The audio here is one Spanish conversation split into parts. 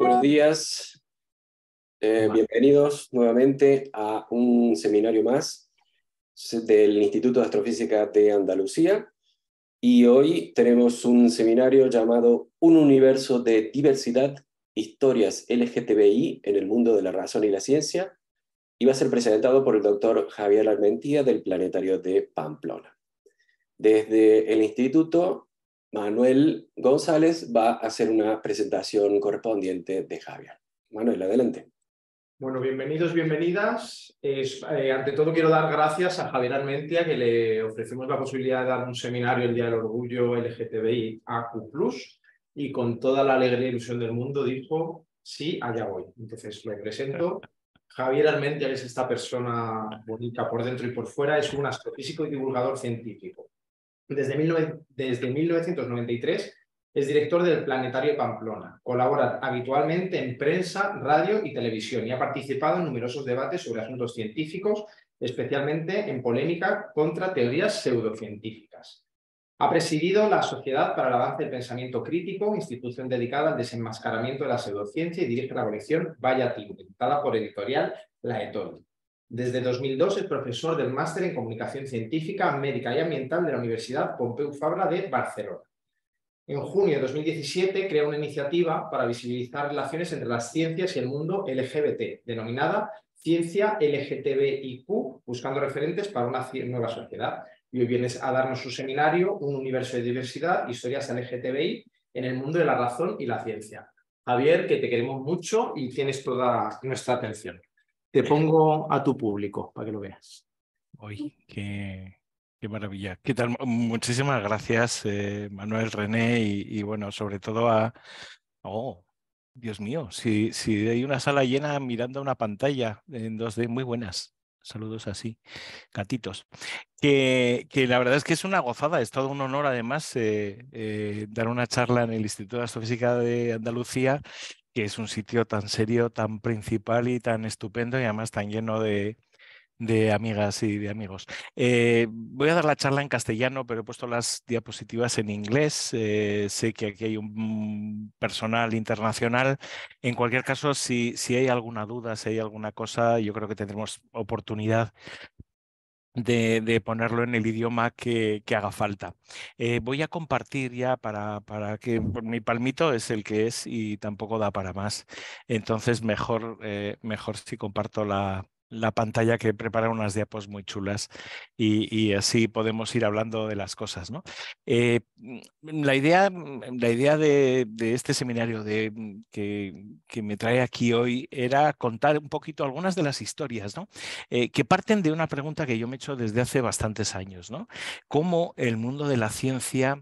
Buenos días, eh, bienvenidos nuevamente a un seminario más del Instituto de Astrofísica de Andalucía y hoy tenemos un seminario llamado Un universo de diversidad, historias LGTBI en el mundo de la razón y la ciencia y va a ser presentado por el doctor Javier Armentía del Planetario de Pamplona. Desde el instituto Manuel González va a hacer una presentación correspondiente de Javier. Manuel, adelante. Bueno, bienvenidos, bienvenidas. Eh, ante todo quiero dar gracias a Javier Armentia que le ofrecemos la posibilidad de dar un seminario el Día del Orgullo LGTBI AQ+, y con toda la alegría y e ilusión del mundo dijo, sí, allá voy. Entonces le presento. Javier Armentia, es esta persona bonita por dentro y por fuera, es un astrofísico y divulgador científico. Desde, 1993 es director del Planetario Pamplona. Colabora habitualmente en prensa, radio y televisión y ha participado en numerosos debates sobre asuntos científicos, especialmente en polémica contra teorías pseudocientíficas. Ha presidido la Sociedad para el Avance del Pensamiento Crítico, institución dedicada al desenmascaramiento de la pseudociencia y dirige la colección Vaya Tinta, editada por editorial La Etol. Desde 2002 es profesor del Máster en Comunicación Científica, Médica y Ambiental de la Universidad Pompeu Fabra de Barcelona. En junio de 2017 crea una iniciativa para visibilizar relaciones entre las ciencias y el mundo LGBT, denominada Ciencia LGTBIQ, buscando referentes para una nueva sociedad. Y hoy vienes a darnos su seminario, Un universo de diversidad, historias LGTBI en el mundo de la razón y la ciencia. Javier, que te queremos mucho y tienes toda nuestra atención. Te pongo a tu público para que lo veas. Hoy, qué, maravilla. ¿Qué tal? Muchísimas gracias, eh, Manuel, René, y, bueno, sobre todo a. Oh, Dios mío, si, si hay una sala llena mirando una pantalla en 2D, muy buenas saludos así, gatitos. Que, la verdad es que es una gozada, es todo un honor además eh, eh, dar una charla en el Instituto de Astrofísica de Andalucía que es un sitio tan serio, tan principal y tan estupendo y además tan lleno de, amigas y de amigos. Eh, voy a dar la charla en castellano, pero he puesto las diapositivas en inglés. Eh, sé que aquí hay un personal internacional. En cualquier caso, si, si hay alguna duda, si hay alguna cosa, yo creo que tendremos oportunidad de, ponerlo en el idioma que, haga falta. Eh, voy a compartir ya para, que mi palmito es el que es y tampoco da para más. Entonces, mejor, eh, mejor si comparto la, la pantalla que prepara unas diapos muy chulas y, así podemos ir hablando de las cosas. ¿no? Eh, mm, la idea, mm, la idea de, este seminario de, mm, que, me trae aquí hoy era contar un poquito algunas de las historias ¿no? Eh, que parten de una pregunta que yo me he hecho desde hace bastantes años. ¿no? ¿Cómo el mundo de la ciencia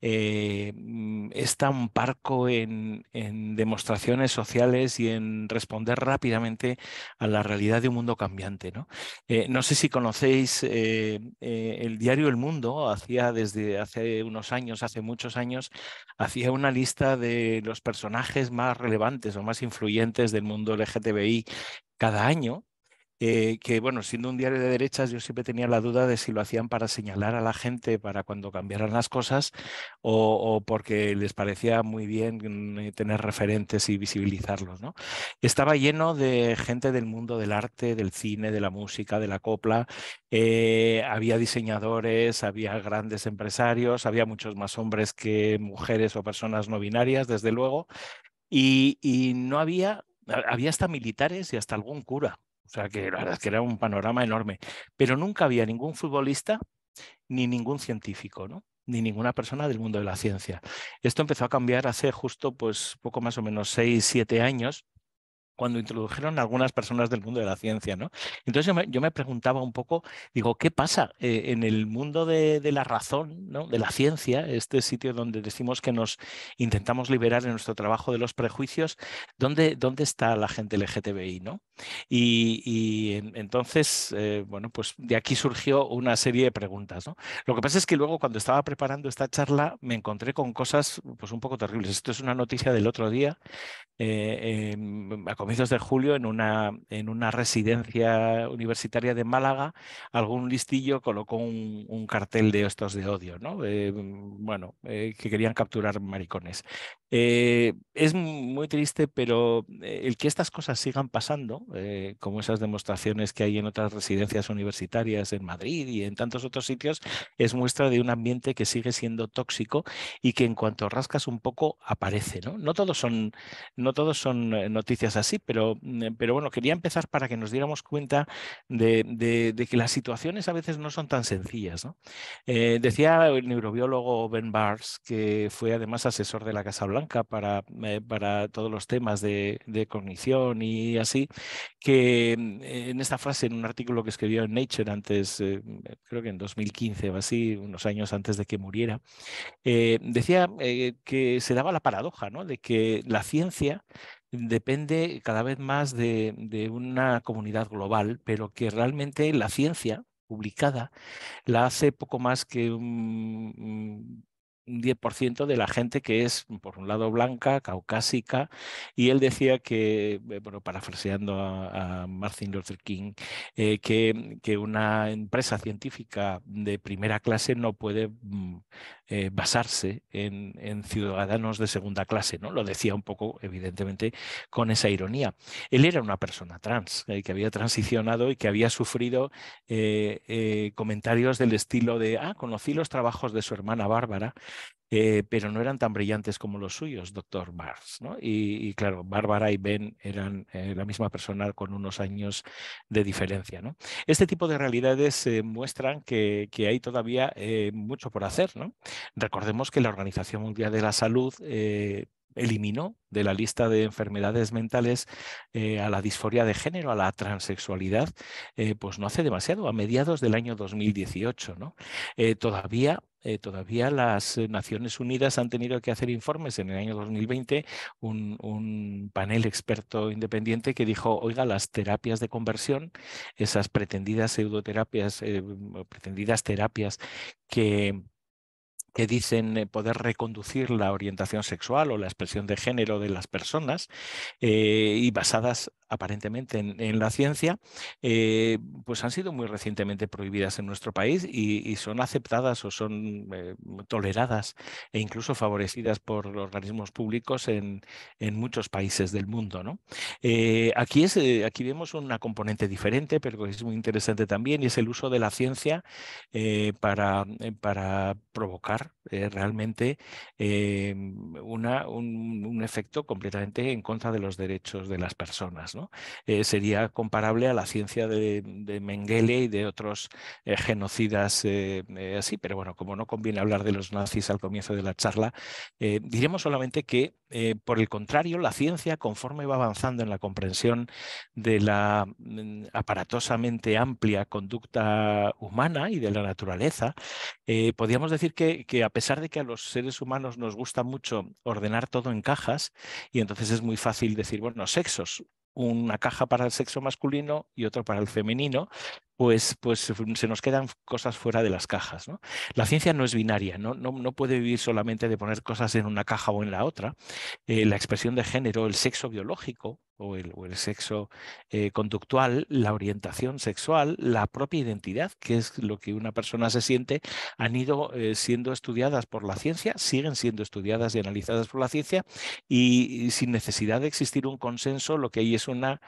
eh, mm, está un parco en, demostraciones sociales y en responder rápidamente a la realidad de un mundo cambiante. No, eh, no sé si conocéis eh, el diario El Mundo, hacía desde hace unos años, hace muchos años, hacía una lista de los personajes más relevantes o más influyentes del mundo LGTBI cada año eh, que bueno, siendo un diario de derechas, yo siempre tenía la duda de si lo hacían para señalar a la gente para cuando cambiaran las cosas o, porque les parecía muy bien mm, eh, tener referentes y visibilizarlos. ¿no? Estaba lleno de gente del mundo del arte, del cine, de la música, de la copla, eh, había diseñadores, había grandes empresarios, había muchos más hombres que mujeres o personas no binarias, desde luego, y no había, había hasta militares y hasta algún cura. O sea que la verdad es que era un panorama enorme. Pero nunca había ningún futbolista ni ningún científico, ¿no? ni ninguna persona del mundo de la ciencia. Esto empezó a cambiar hace justo pues poco más o menos 6, 7 años cuando introdujeron algunas personas del mundo de la ciencia. ¿no? Entonces yo me, preguntaba un poco, digo, ¿qué pasa eh, en el mundo de, la razón, de la ciencia, este sitio donde decimos que nos intentamos liberar en nuestro trabajo de los prejuicios, ¿dónde, dónde está la gente LGTBI? ¿no? Y, entonces, eh, bueno, pues de aquí surgió una serie de preguntas. Lo que pasa es que luego cuando estaba preparando esta charla me encontré con cosas pues un poco terribles. Esto es una noticia del otro día. Eh, em, comienzos de julio, en una, en una residencia universitaria de Málaga, algún listillo colocó un, cartel de estos de odio, ¿no? Eh, bueno, eh, que querían capturar maricones. Eh, es muy triste, pero el que estas cosas sigan pasando, como esas demostraciones que hay en otras residencias universitarias en Madrid y en tantos otros sitios, es muestra de un ambiente que sigue siendo tóxico y que en cuanto rascas un poco aparece, ¿no? No todos son, no todos son noticias así pero, mm, pero bueno, quería empezar para que nos diéramos cuenta de, que las situaciones a veces no son tan sencillas. Eh, decía el neurobiólogo Ben Bars, que fue además asesor de la Casa Blanca para, eh, todos los temas de, cognición y así, que mm, en esta frase, en un artículo que escribió en Nature antes, eh, creo que en 2015 o así, unos años antes de que muriera, decía que se daba la paradoja de que la ciencia depende cada vez más de, una comunidad global, pero que realmente la ciencia publicada la hace poco más que un, un 10% de la gente que es, por un lado, blanca, caucásica, y él decía que, eh, bueno, parafraseando a, Martin Luther King, eh, que, una empresa científica de primera clase no puede mm, eh, basarse en, ciudadanos de segunda clase, ¿no? Lo decía un poco, evidentemente, con esa ironía. Él era una persona trans, que había transicionado y que había sufrido comentarios del estilo de, ah, conocí los trabajos de su hermana Bárbara, eh, pero no eran tan brillantes como los suyos, doctor Mars. ¿no? Y, claro, Bárbara y Ben eran eh, la misma persona con unos años de diferencia. ¿no? Este tipo de realidades muestran que, que, hay todavía eh, mucho por hacer. ¿no? Recordemos que la Organización Mundial de la Salud eliminó de la lista de enfermedades mentales eh, a la disforia de género, a la transexualidad, eh, pues no hace demasiado, a mediados del año 2018. ¿no? Eh, todavía, todavía las Naciones Unidas han tenido que hacer informes en el año 2020, un, un panel experto independiente que dijo, oiga, las terapias de conversión, esas pretendidas pseudoterapias, pretendidas terapias que que dicen eh, poder reconducir la orientación sexual o la expresión de género de las personas eh, y basadas aparentemente en, la ciencia, eh, pues han sido muy recientemente prohibidas en nuestro país y, son aceptadas o son eh, toleradas e incluso favorecidas por organismos públicos en, muchos países del mundo. Eh, aquí, es, aquí vemos una componente diferente, pero que es muy interesante también, y es el uso de la ciencia para, provocar realmente un efecto completamente en contra de los derechos de las personas. Eh, sería comparable a la ciencia de, Mengele y de otros eh, genocidas eh, así, pero bueno, como no conviene hablar de los nazis al comienzo de la charla, diremos solamente que, por el contrario, la ciencia, conforme va avanzando en la comprensión de la mm, aparatosamente amplia conducta humana y de la naturaleza, podríamos decir que a pesar de que a los seres humanos nos gusta mucho ordenar todo en cajas y entonces es muy fácil decir, bueno, sexos, una caja para el sexo masculino y otra para el femenino, pues, pues se nos quedan cosas fuera de las cajas. ¿no? La ciencia no es binaria, ¿no? No, puede vivir solamente de poner cosas en una caja o en la otra. Eh, la expresión de género, el sexo biológico o el, o el sexo eh, conductual, la orientación sexual, la propia identidad, que es lo que una persona se siente, han ido eh, siendo estudiadas por la ciencia, siguen siendo estudiadas y analizadas por la ciencia y, sin necesidad de existir un consenso, lo que hay es una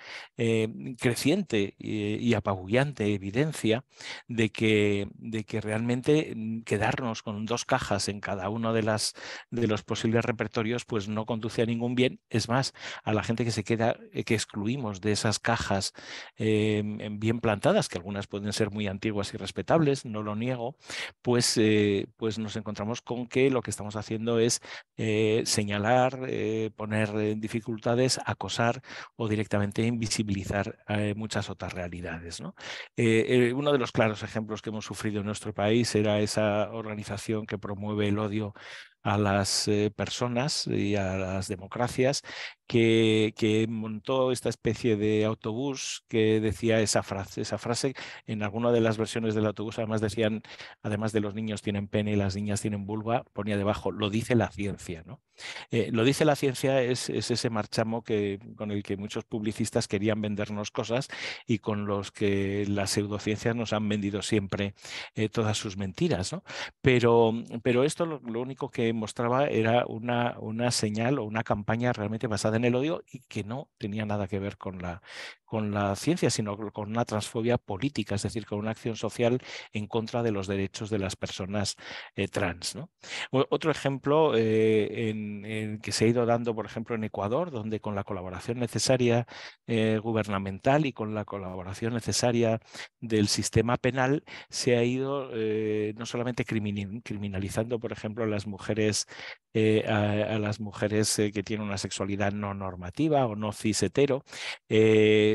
creciente y, y apabullante evidencia de que, de que realmente mm, quedarnos con dos cajas en cada uno de, las, de los posibles repertorios pues no conduce a ningún bien. Es más, a la gente que se queda, eh, que excluimos de esas cajas em, em, bien plantadas, que algunas pueden ser muy antiguas y respetables, no lo niego, pues, eh, pues nos encontramos con que lo que estamos haciendo es eh, señalar, poner en dificultades, acosar o directamente invisibilizar muchas otras realidades. ¿no? Eh, eh, uno de los claros ejemplos que hemos sufrido en nuestro país era esa organización que promueve el odio a las eh, personas y a las democracias que, montó esta especie de autobús que decía esa frase. Esa frase en alguna de las versiones del autobús además decían, además de los niños tienen pene y las niñas tienen vulva, ponía debajo, lo dice la ciencia. ¿no? Eh, lo dice la ciencia es, ese marchamo que, con el que muchos publicistas querían vendernos cosas y con los que las pseudociencias nos han vendido siempre eh, todas sus mentiras. Pero, pero esto lo único que mostraba era una, una señal o una campaña realmente basada en el odio y que no tenía nada que ver con la, con la ciencia, sino con una transfobia política, es decir, con una acción social en contra de los derechos de las personas eh, trans. ¿no? Otro ejemplo eh, en, que se ha ido dando, por ejemplo, en Ecuador, donde con la colaboración necesaria eh, gubernamental y con la colaboración necesaria del sistema penal, se ha ido no solamente criminalizando, por ejemplo, a las mujeres, a, a, las mujeres que tienen una sexualidad no normativa o no cisetero,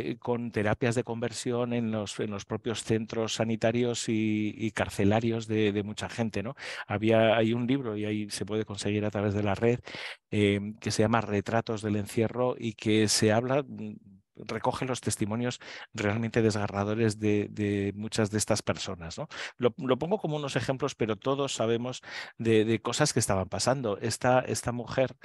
eh, con terapias de conversión en los, en los propios centros sanitarios y, carcelarios de, mucha gente. ¿no? Había, hay un libro y ahí se puede conseguir a través de la red eh, que se llama Retratos del Encierro y que se habla mm, recoge los testimonios realmente desgarradores de, muchas de estas personas. ¿no? Lo, pongo como unos ejemplos, pero todos sabemos de, cosas que estaban pasando. Esta, esta mujer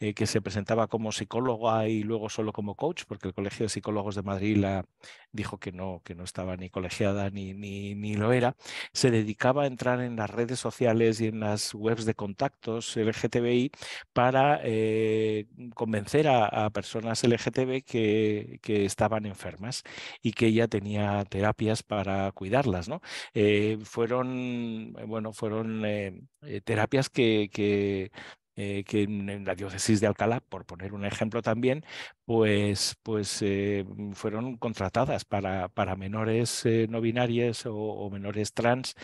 eh, que se presentaba como psicóloga y luego solo como coach, porque el Colegio de Psicólogos de Madrid la, dijo que no, que no estaba ni colegiada ni, ni, lo era, se dedicaba a entrar en las redes sociales y en las webs de contactos LGTBI para eh, convencer a, personas LGTB que, estaban enfermas y que ella tenía terapias para cuidarlas. ¿no? Eh, fueron, bueno, fueron eh, terapias que, que eh, que en la diócesis de Alcalá, por poner un ejemplo también, pues, pues eh, fueron contratadas para, para menores eh, no binarias o, menores trans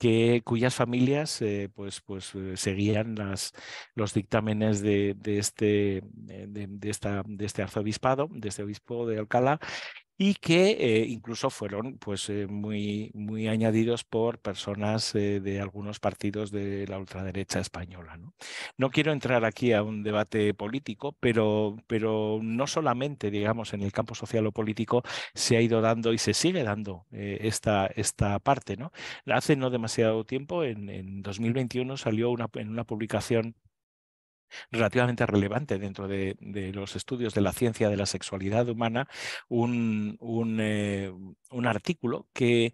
que, cuyas familias pues, pues, seguían las, los dictámenes de, este, esta, de este arzobispado, de este obispo de Alcalá, y que eh, incluso fueron pues, eh, muy, muy añadidos por personas eh, de algunos partidos de la ultraderecha española. ¿no? no quiero entrar aquí a un debate político, pero, pero no solamente digamos, en el campo social o político se ha ido dando y se sigue dando esta, esta parte. ¿no? Hace no demasiado tiempo, en, en 2021, salió en una publicación relativamente relevante dentro de, los estudios de la ciencia de la sexualidad humana un, un eh, artículo que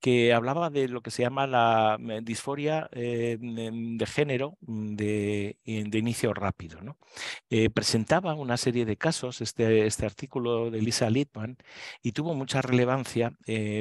que hablaba de lo que se llama la disforia eh, de género mm, eh, de, inicio rápido. ¿no? Eh, presentaba una serie de casos, este, este artículo de Lisa Littman, y tuvo mucha relevancia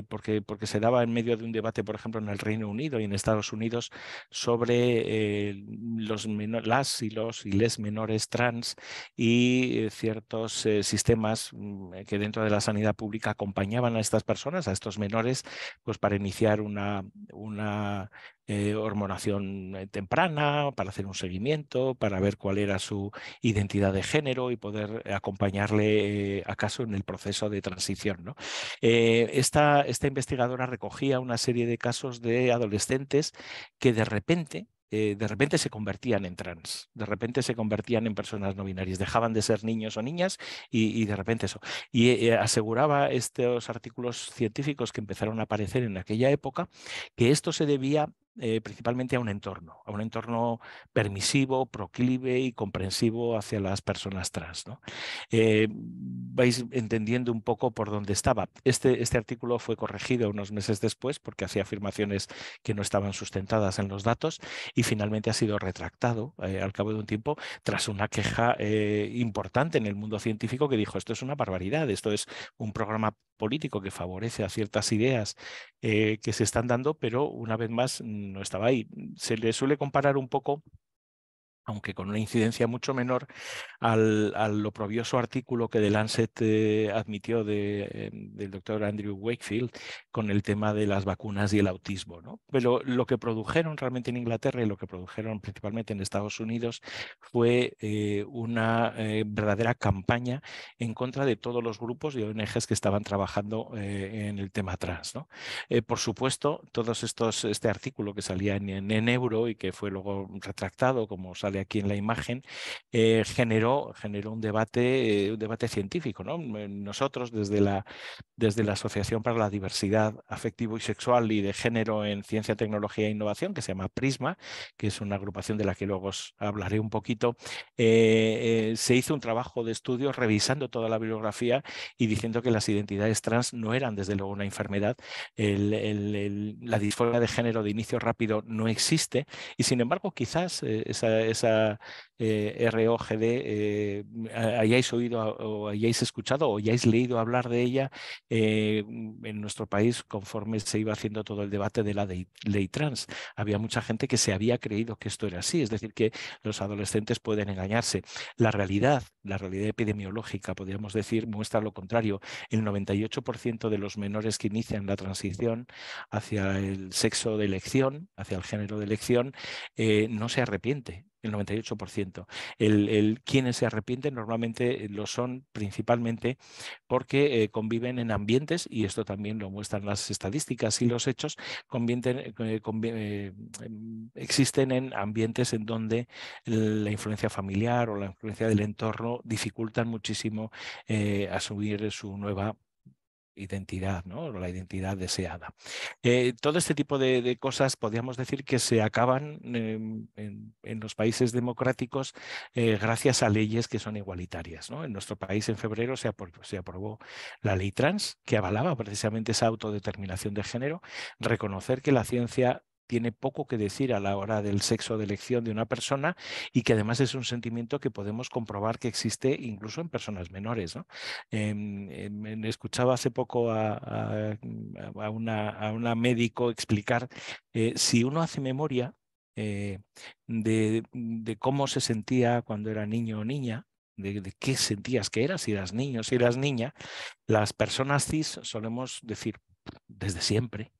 porque, porque se daba en medio de un debate, por ejemplo, en el Reino Unido y en Estados Unidos sobre los las y los y les menores trans y ciertos sistemas mm, que dentro de la sanidad pública acompañaban a estas personas, a estos menores, pues para para iniciar una, una eh, hormonación eh, temprana, para hacer un seguimiento, para ver cuál era su identidad de género y poder acompañarle eh, acaso en el proceso de transición. ¿no? esta, esta investigadora recogía una serie de casos de adolescentes que de repente eh, de repente se convertían en trans, de repente se convertían en personas no binarias, dejaban de ser niños o niñas y, de repente eso. Y eh, aseguraba estos artículos científicos que empezaron a aparecer en aquella época que esto se debía eh, principalmente a un entorno, a un entorno permisivo, proclive y comprensivo hacia las personas trans. ¿no? Eh, vais entendiendo un poco por dónde estaba. Este, este artículo fue corregido unos meses después porque hacía afirmaciones que no estaban sustentadas en los datos y finalmente ha sido retractado eh, al cabo de un tiempo tras una queja importante en el mundo científico que dijo esto es una barbaridad, esto es un programa político que favorece a ciertas ideas eh, que se están dando, pero una vez más no estaba ahí. Se le suele comparar un poco aunque con una incidencia mucho menor, al, oprobioso artículo que The Lancet eh, admitió de, em, del doctor Andrew Wakefield con el tema de las vacunas y el autismo. ¿no? Pero lo que produjeron realmente en Inglaterra y lo que produjeron principalmente en Estados Unidos fue eh, una eh, verdadera campaña en contra de todos los grupos y ONGs que estaban trabajando en el tema trans. ¿no? por supuesto, todos estos, este artículo que salía en, en, en euro y que fue luego retractado, como sale aquí en la imagen, eh, generó, generó un debate, eh, un debate científico. ¿no? Mm, eh, nosotros, desde la, desde la Asociación para la Diversidad Afectivo y Sexual y de Género en Ciencia, Tecnología e Innovación, que se llama PRISMA, que es una agrupación de la que luego os hablaré un poquito, se hizo un trabajo de estudio revisando toda la bibliografía y diciendo que las identidades trans no eran desde luego una enfermedad, la disforia de género de inicio rápido no existe y sin embargo quizás esa uh, Eh, ROGD, eh, mm, hayáis oído o hayáis escuchado o hayáis leído hablar de ella eh, mm, en nuestro país conforme se iba haciendo todo el debate de la ley, trans. Había mucha gente que se había creído que esto era así, es decir, que los adolescentes pueden engañarse. La realidad, la realidad epidemiológica, podríamos decir, muestra lo contrario. El 98% de los menores que inician la transición hacia el sexo de elección, hacia el género de elección, no se arrepiente, el 98%. El, quienes se arrepienten normalmente eh, lo son principalmente porque eh, conviven en ambientes, y esto también lo muestran las estadísticas y los hechos, eh, em, existen en ambientes en donde la influencia familiar o la influencia del entorno dificultan muchísimo asumir su nueva identidad, ¿no? la identidad deseada. Eh, todo este tipo de, cosas podríamos decir que se acaban em, en, los países democráticos eh, gracias a leyes que son igualitarias. ¿no? En nuestro país en febrero se, se, aprobó la ley trans que avalaba precisamente esa autodeterminación de género, reconocer que la ciencia tiene poco que decir a la hora del sexo de elección de una persona y que además es un sentimiento que podemos comprobar que existe incluso en personas menores. ¿no? Em, em, escuchaba hace poco a, una, a una, médico explicar eh, si uno hace memoria eh, de, cómo se sentía cuando era niño o niña, de, qué sentías que eras, si eras niño, si eras niña, las personas cis solemos decir desde siempre,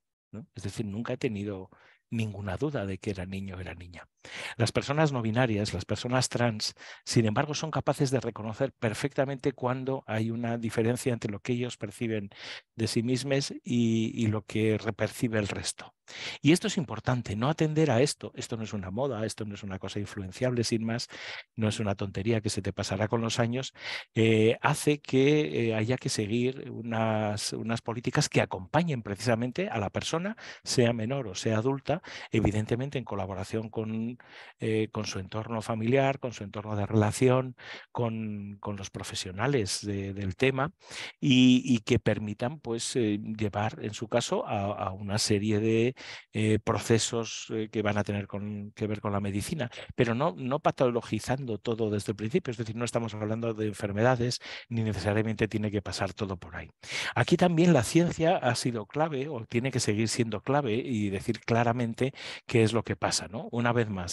es decir, nunca he tenido ninguna duda de que era niño o era niña. Las personas no binarias, las personas trans, sin embargo, son capaces de reconocer perfectamente cuando hay una diferencia entre lo que ellos perciben de sí mismos y, lo que percibe el resto. Y esto es importante, no atender a esto. Esto no es una moda, esto no es una cosa influenciable sin más, no es una tontería que se te pasará con los años. Eh, hace que eh, haya que seguir unas, unas políticas que acompañen precisamente a la persona, sea menor o sea adulta, evidentemente en colaboración con, eh, con su entorno familiar, con su entorno de relación, con, los profesionales del tema y, que permitan pues, eh, llevar, en su caso, a, una serie de eh, procesos que van a tener que ver con la medicina, pero no, no patologizando todo desde el principio, es decir, no estamos hablando de enfermedades ni necesariamente tiene que pasar todo por ahí. Aquí también la ciencia ha sido clave o tiene que seguir siendo clave y decir claramente qué es lo que pasa. ¿no? Una vez más,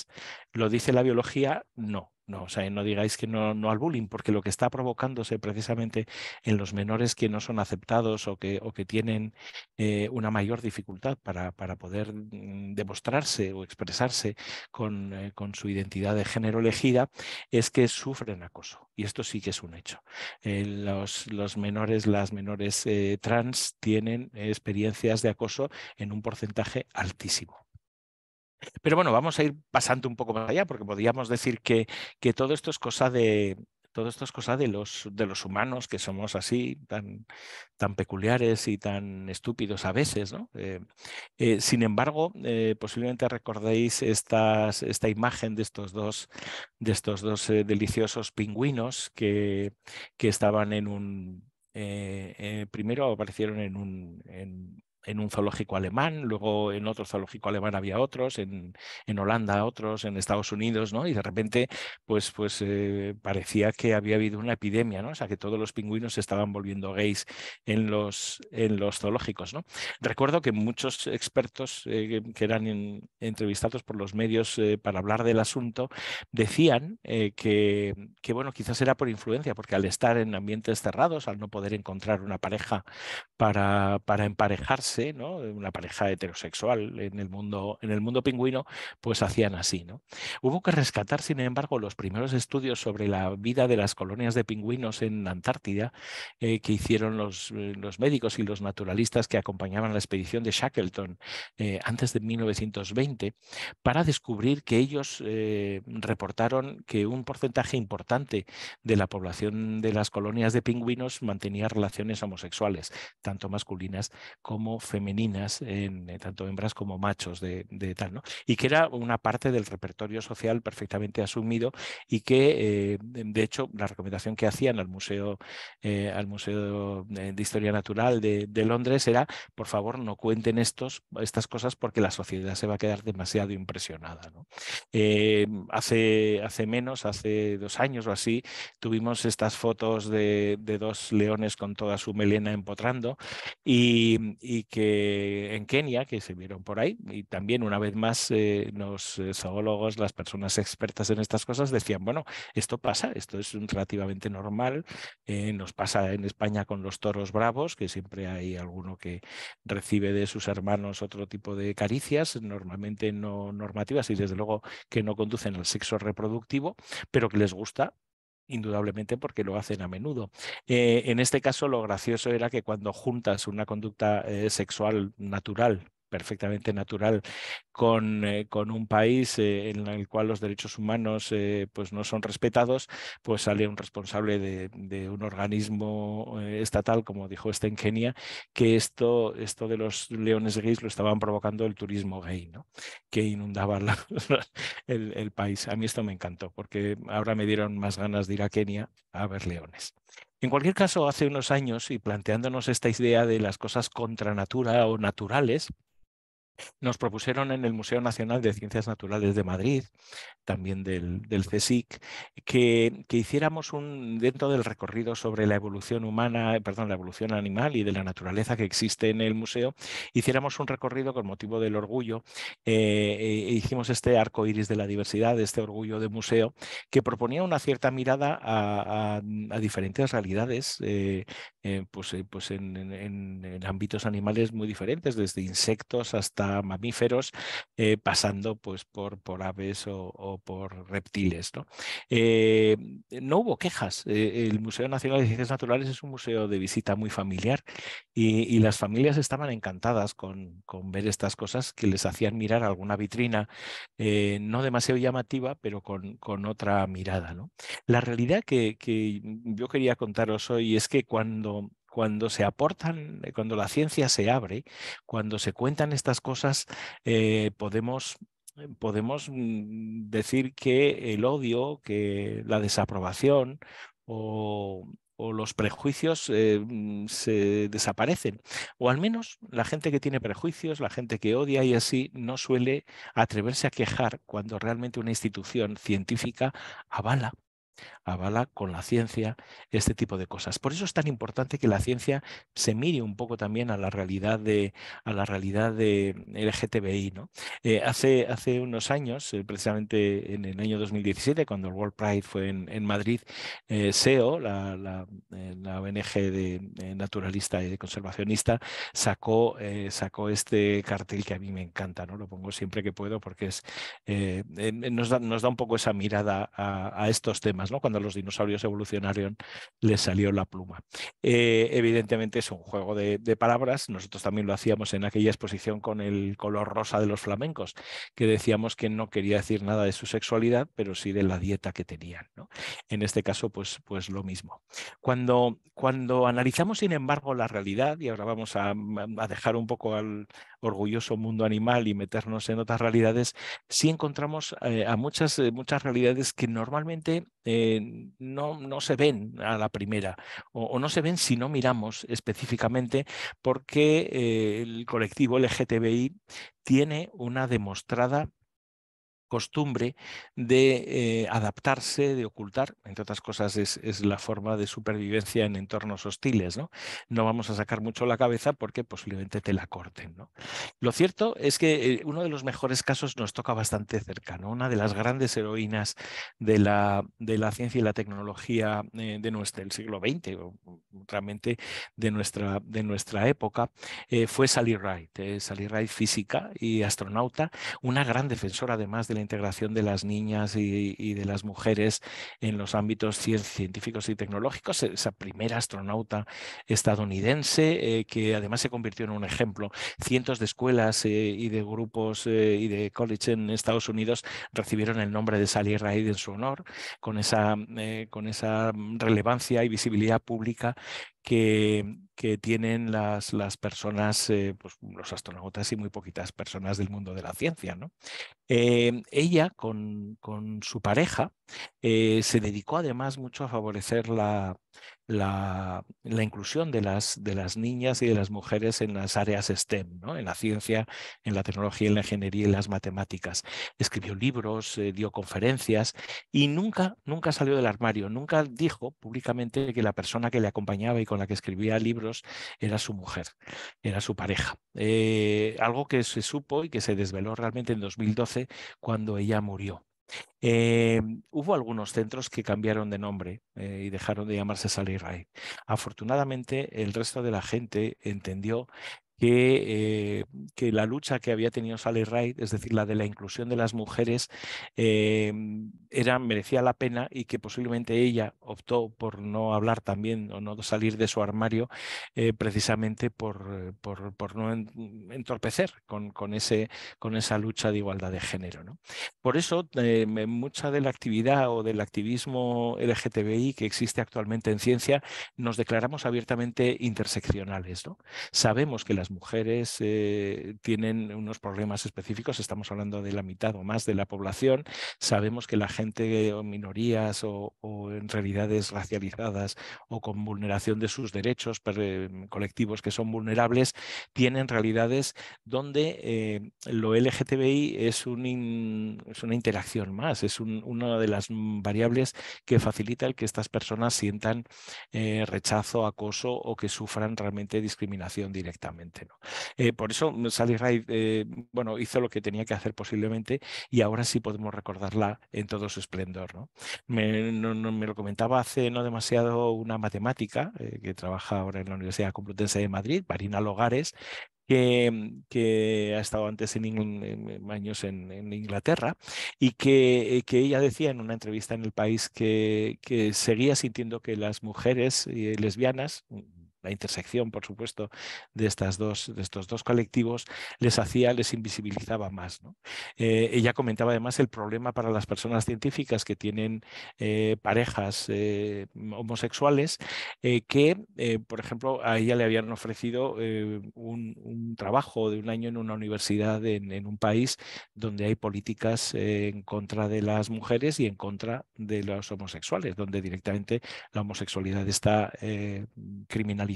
¿Lo dice la biología? No. No, o sea, no digáis que no, no al bullying, porque lo que está provocándose precisamente en los menores que no son aceptados o que, o que tienen eh, una mayor dificultad para, poder mm, demostrarse o expresarse eh, con, su identidad de género elegida, es que sufren acoso. Y esto sí que es un hecho. Eh, los, los, menores, las menores trans tienen experiencias de acoso en un porcentaje altísimo. Pero bueno, vamos a ir pasando un poco más allá, porque podríamos decir que, que todo esto es cosa de, todo esto es cosa de los, de los humanos que somos así, tan, tan peculiares y tan estúpidos a veces. ¿no? Eh, eh, sin embargo, eh, posiblemente recordéis esta imagen de estos dos, de estos dos deliciosos pingüinos que, que estaban en un... primero aparecieron en un, en, en un zoológico alemán, luego en otro zoológico alemán había otros, en, en Holanda otros, en Estados Unidos, ¿no? Y de repente, pues, pues eh, parecía que había habido una epidemia, ¿no? O sea, que todos los pingüinos se estaban volviendo gays en los, en los zoológicos, ¿no? Recuerdo que muchos expertos eh, que eran entrevistados por los medios eh, para hablar del asunto decían que, que, bueno, quizás era por influencia, porque al estar en ambientes cerrados, al no poder encontrar una pareja para, para emparejarse, una pareja heterosexual en el mundo, en el mundo pingüino, pues hacían así, ¿no? Hubo que rescatar, sin embargo, los primeros estudios sobre la vida de las colonias de pingüinos en Antártida eh, que hicieron los, eh, los, médicos y los naturalistas que acompañaban la expedición de Shackleton eh, antes de 1920 para descubrir que ellos reportaron que un porcentaje importante de la población de las colonias de pingüinos mantenía relaciones homosexuales, tanto masculinas como femeninas, en, eh, tanto hembras como machos de, tal, ¿no? Y que era una parte del repertorio social perfectamente asumido y que, eh, de hecho, la recomendación que hacían al Museo, eh, al Museo de Historia Natural de, Londres era, por favor, no cuenten estos, estas cosas porque la sociedad se va a quedar demasiado impresionada. ¿no? hace, hace menos, hace dos años o así, tuvimos estas fotos de, dos leones con toda su melena empotrando y, y que en Kenia, que se vieron por ahí, y también una vez más eh, los eh, zoólogos, las personas expertas en estas cosas, decían, bueno, esto pasa, esto es relativamente normal, eh, nos pasa en España con los toros bravos, que siempre hay alguno que recibe de sus hermanos otro tipo de caricias, normalmente no normativas y desde luego que no conducen al sexo reproductivo, pero que les gusta indudablemente porque lo hacen a menudo. Eh, en este caso, lo gracioso era que cuando juntas una conducta eh, sexual natural perfectamente natural con, eh, con un país eh, en el cual los derechos humanos eh, pues no son respetados, pues sale un responsable de, un organismo estatal, como dijo este en Kenia, que esto, esto de los leones gays lo estaban provocando el turismo gay, ¿no? que inundaba el país. A mí esto me encantó, porque ahora me dieron más ganas de ir a Kenia a ver leones. En cualquier caso, hace unos años, y planteándonos esta idea de las cosas contra natura o naturales, nos propusieron en el Museo Nacional de Ciencias Naturales de Madrid, también del, del CSIC, que, hiciéramos un, dentro del recorrido sobre la evolución humana, perdón, la evolución animal y de la naturaleza que existe en el museo, hiciéramos un recorrido con motivo del orgullo, e hicimos este arco iris de la diversidad, este orgullo de museo, que proponía una cierta mirada a, diferentes realidades, eh, pues, pues en ámbitos animales muy diferentes, desde insectos hasta mamíferos, eh, pasando pues, por, por aves o, por reptiles. ¿no? Eh, no hubo quejas. Eh, el Museo Nacional de Ciencias Naturales es un museo de visita muy familiar y, las familias estaban encantadas con, ver estas cosas que les hacían mirar alguna vitrina no demasiado llamativa, pero con, con otra mirada. ¿no? La realidad que, que yo quería contaros hoy es que cuando cuando se aportan, eh, cuando la ciencia se abre, cuando se cuentan estas cosas, eh, podemos, eh, podemos mm, decir que el odio, que la desaprobación o, los prejuicios mm, se desaparecen. O al menos la gente que tiene prejuicios, la gente que odia y así, no suele atreverse a quejar cuando realmente una institución científica avala avala con la ciencia este tipo de cosas. Por eso es tan importante que la ciencia se mire un poco también a la realidad de, a la realidad de LGTBI. ¿no? Eh, hace, hace unos años, eh, precisamente en el año 2017, cuando el World Pride fue en, Madrid, eh, SEO, la, ONG de, naturalista y de conservacionista, sacó, sacó este cartel que a mí me encanta, ¿no? lo pongo siempre que puedo porque es, nos da, un poco esa mirada a, a estos temas. ¿no? Cuando los dinosaurios evolucionaron les salió la pluma. Eh, evidentemente es un juego de, palabras, nosotros también lo hacíamos en aquella exposición con el color rosa de los flamencos, que decíamos que no quería decir nada de su sexualidad, pero sí de la dieta que tenían. ¿no? En este caso, pues, pues lo mismo. Cuando, cuando analizamos, sin embargo, la realidad, y ahora vamos a dejar un poco al, orgulloso mundo animal y meternos en otras realidades, sí encontramos eh, a muchas, eh, muchas realidades que normalmente eh, no, no, se ven a la primera o, no se ven si no miramos específicamente porque el colectivo LGTBI tiene una demostrada costumbre de eh, adaptarse, de ocultar, entre otras cosas es, la forma de supervivencia en entornos hostiles, ¿no? No vamos a sacar mucho la cabeza porque posiblemente te la corten, ¿no? Lo cierto es que eh, uno de los mejores casos nos toca bastante cerca, Una de las grandes heroínas de la, de la ciencia y la tecnología eh, de nuestro, del siglo XX, realmente de nuestra, de nuestra época, fue Sally Wright, Sally Wright física y astronauta, una gran defensora además de la integración de las niñas y, de las mujeres en los ámbitos científicos y tecnológicos, e-, esa primera astronauta estadounidense eh, que además se convirtió en un ejemplo. Cientos de escuelas eh, y de grupos eh, y de college en Estados Unidos recibieron el nombre de Sally Ride en su honor, con esa, con esa relevancia y visibilidad pública que, tienen las, personas, eh, pues, los astronautas y muy poquitas personas del mundo de la ciencia. ¿no? Eh, ella con, su pareja eh, se dedicó además mucho a favorecer la, inclusión de las, de las, niñas y de las mujeres en las áreas STEM, en la ciencia, en la tecnología, en la ingeniería y en las matemáticas. Escribió libros, eh, dio conferencias y nunca, nunca salió del armario, nunca dijo públicamente que la persona que le acompañaba y con la que escribía libros era su mujer, era su pareja. Eh, algo que se supo y que se desveló realmente en 2012 cuando ella murió. Em, hubo algunos centros que cambiaron de nombre eh, y dejaron de llamarse Sally Afortunadamente, el resto de la gente entendió eh, que, la lucha que había tenido Sally Wright, es decir, la de la inclusión de las mujeres, eh, era, merecía la pena y que posiblemente ella optó por no hablar también o no salir de su armario eh, precisamente por, por, no mm, entorpecer con, con, ese, con esa lucha de igualdad de género. ¿no? Por eso, mucha de la actividad o del activismo LGTBI que existe actualmente en ciencia, nos declaramos abiertamente interseccionales. ¿no? Sabemos que la las mujeres eh, tienen unos problemas específicos, estamos hablando de la mitad o más de la población, sabemos que la gente o minorías o, en realidades racializadas o con vulneración de sus derechos eh, colectivos que son vulnerables, tienen realidades donde eh, lo LGTBI es, una interacción más, es una de las variables que facilita el que estas personas sientan rechazo, acoso o que sufran realmente discriminación directamente. Eh, por eso mm, Sally Ride eh, bueno, hizo lo que tenía que hacer posiblemente y ahora sí podemos recordarla en todo su esplendor. ¿no? Me, lo comentaba hace no demasiado una matemática eh, que trabaja ahora en la Universidad Complutense de Madrid, Marina Logares, que, mm, ha estado antes en, años en, Inglaterra y que, ella decía en una entrevista en el país que seguía sintiendo que las mujeres lesbianas, mm, la intersección, por supuesto, de, estas dos, de estos dos colectivos, les hacía, les invisibilizaba más. Eh, ella comentaba además el problema para las personas científicas que tienen eh, parejas eh, homosexuales, que, por ejemplo, a ella le habían ofrecido un, trabajo de un año en una universidad en un país donde hay políticas en contra de las mujeres y en contra de los homosexuales, donde directamente la homosexualidad está criminalizada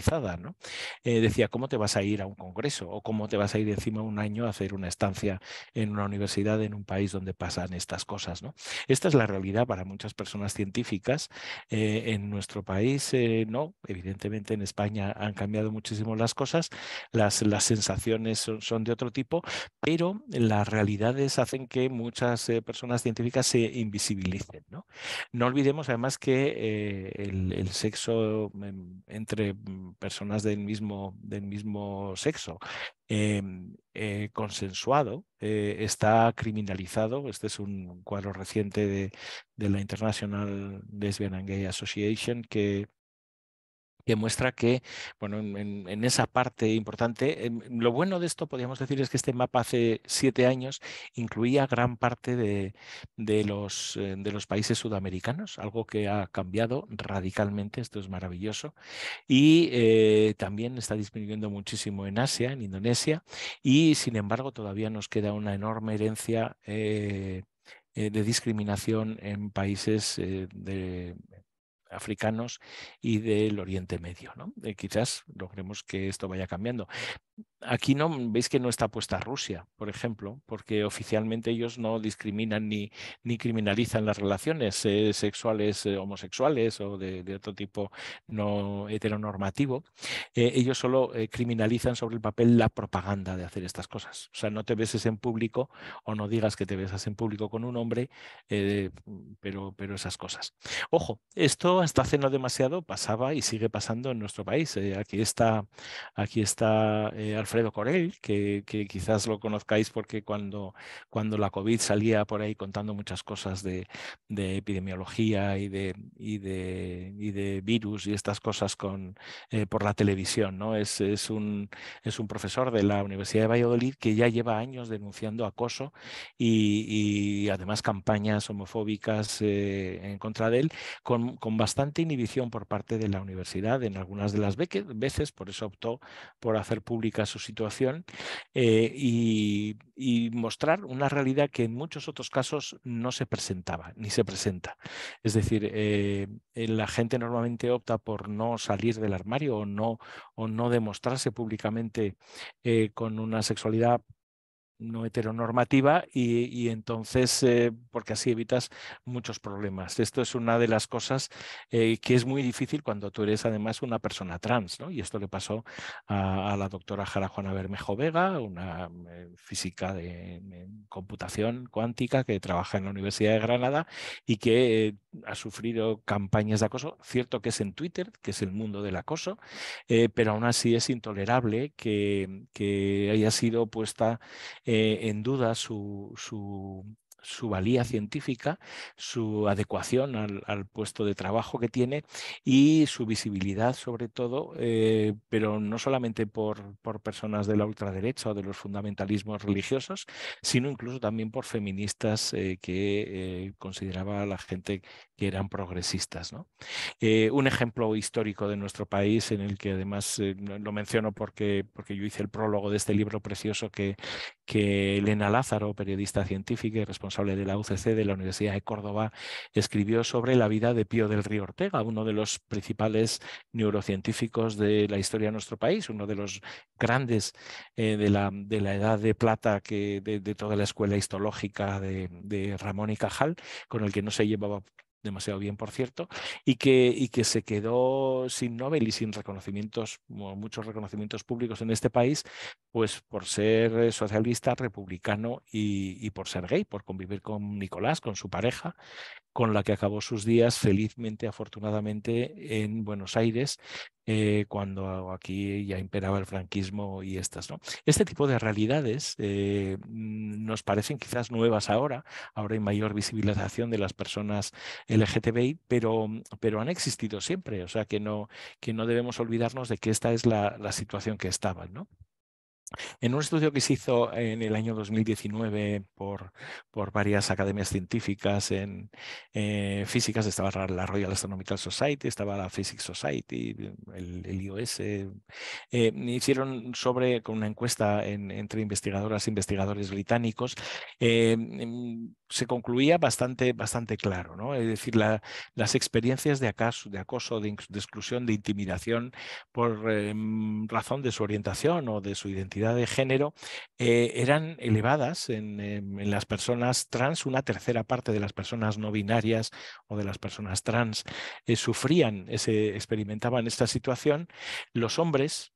eh, decía, ¿cómo te vas a ir a un congreso? ¿O cómo te vas a ir encima un año a hacer una estancia en una universidad en un país donde pasan estas cosas? Esta es la realidad para muchas personas científicas eh, en nuestro país. Eh, no, evidentemente en España han cambiado muchísimo las cosas, las, las sensaciones son, de otro tipo, pero las realidades hacen que muchas personas científicas se invisibilicen. No, olvidemos además que el, sexo mm, entre mm, personas del mismo, del mismo sexo em, eh, consensuado eh, está criminalizado. Este es un cuadro reciente de, de la International Lesbian and Gay Association que que que, bueno, en, esa parte importante, em, lo bueno de esto, podríamos decir, es que este mapa hace siete años incluía gran parte de, los, eh, de los países sudamericanos, algo que ha cambiado radicalmente, esto es maravilloso, y eh, también está disminuyendo muchísimo en Asia, en Indonesia, y sin embargo todavía nos queda una enorme herencia. Eh, de discriminación en países de, africanos y del Oriente Medio. Eh, quizás logremos que esto vaya cambiando. Aquí no mm, veis que no está puesta Rusia, por ejemplo, porque oficialmente ellos no discriminan ni, ni criminalizan las relaciones eh, sexuales eh, homosexuales o de, otro tipo no heteronormativo. ellos solo criminalizan sobre el papel la propaganda de hacer estas cosas. O sea, no te beses en público o no digas que te besas en público con un hombre, mm, pero, pero esas cosas. Ojo, esto hasta hace no demasiado, pasaba y sigue pasando en nuestro país. Eh, aquí está, aquí está eh, Alfredo Corel, que, quizás lo conozcáis porque cuando, cuando la COVID salía por ahí contando muchas cosas de, epidemiología y de, de, de virus y estas cosas con, eh, por la televisión. ¿no? Es, es, un, es un profesor de la Universidad de Valladolid que ya lleva años denunciando acoso y, además campañas homofóbicas en contra de él con, con bastante inhibición por parte de la universidad en algunas de las veces, por eso optó por hacer pública su situación eh, y, mostrar una realidad que en muchos otros casos no se presentaba ni se presenta. Es decir, eh, la gente normalmente opta por no salir del armario o no, o no demostrarse públicamente eh, con una sexualidad no heteronormativa y, entonces porque así evitas muchos problemas. Esto es una de las cosas eh, que es muy difícil cuando tú eres además una persona trans, ¿no? Y esto le pasó a, la doctora Jara Juana Bermejo Vega, una eh, física de, computación cuántica que trabaja en la Universidad de Granada y que eh, ha sufrido campañas de acoso. Cierto que es en Twitter, que es el mundo del acoso, pero aún así es intolerable que, haya sido puesta en duda su su valía científica, su adecuación al, puesto de trabajo que tiene y su visibilidad sobre todo, eh, pero no solamente por, personas de la ultraderecha o de los fundamentalismos religiosos, sino incluso también por feministas eh, que eh, consideraba a la gente que eran progresistas. ¿no? Eh, un ejemplo histórico de nuestro país, en el que además eh, lo menciono porque, porque yo hice el prólogo de este libro precioso que, que Elena Lázaro, periodista científica y responsable de la UCC de la Universidad de Córdoba, escribió sobre la vida de Pío del Río Ortega, uno de los principales neurocientíficos de la historia de nuestro país, uno de los grandes eh, de, la, de, la, edad de plata que, de, toda la escuela histológica de Ramón y Cajal, con el que no se llevaba demasiado bien, por cierto, y que, y que se quedó sin Nobel y sin reconocimientos, muchos reconocimientos públicos en este país, pues por ser socialista, republicano y, por ser gay, por convivir con Nicolás, con su pareja, con la que acabó sus días felizmente, afortunadamente, en Buenos Aires, eh, cuando aquí ya imperaba el franquismo y estas. ¿no? Este tipo de realidades eh, nos parecen quizás nuevas ahora, ahora hay mayor visibilización de las personas. LGTBI, pero, mm, pero han existido siempre, o sea que no, que no debemos olvidarnos de que esta es la, la situación que estaban. ¿no? En un estudio que se hizo en el año 2019 por, por varias academias científicas en eh, físicas, estaba la Royal Astronomical Society, estaba la Physics Society, el, IOS, eh, hicieron sobre, con una encuesta entre investigadoras e investigadores británicos, eh, mm, se concluía bastante, bastante claro, es decir, las experiencias de, acoso, de, exclusión, de intimidación por eh, mm, razón de su orientación o de su identidad de género eh, eran elevadas em, en, las personas trans, una tercera parte de las personas no binarias o de las personas trans eh, sufrían, ese, experimentaban esta situación. Los hombres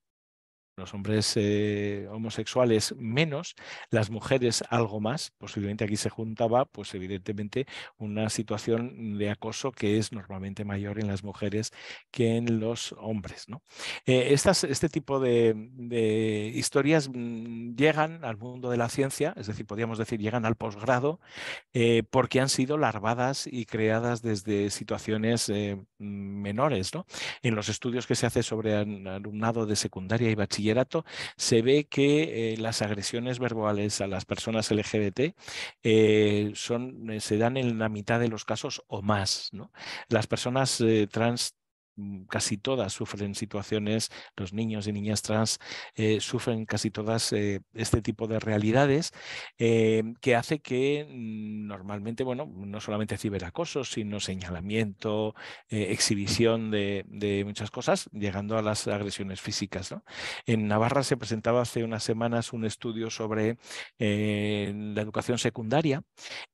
los hombres eh, homosexuales menos, las mujeres algo más, posiblemente aquí se juntaba, pues evidentemente, una situación de acoso que es normalmente mayor en las mujeres que en los hombres. ¿no? Eh, estas, este tipo de, historias mm, llegan al mundo de la ciencia, es decir, podríamos decir, llegan al posgrado, eh, porque han sido larvadas y creadas desde situaciones menores. ¿no? En los estudios que se hace sobre alumnado de secundaria y bachillerato, se ve que eh, las agresiones verbales a las personas LGBT eh, son, eh, se dan en la mitad de los casos o más. Las personas trans Mm, casi todas sufren situaciones, los niños y niñas trans eh, sufren casi todas eh, este tipo de realidades, eh, que hace que normalmente, bueno, no solamente ciberacoso, sino señalamiento, exhibición de, muchas cosas, llegando a las agresiones físicas. En Navarra se presentaba hace unas semanas un estudio sobre la educación secundaria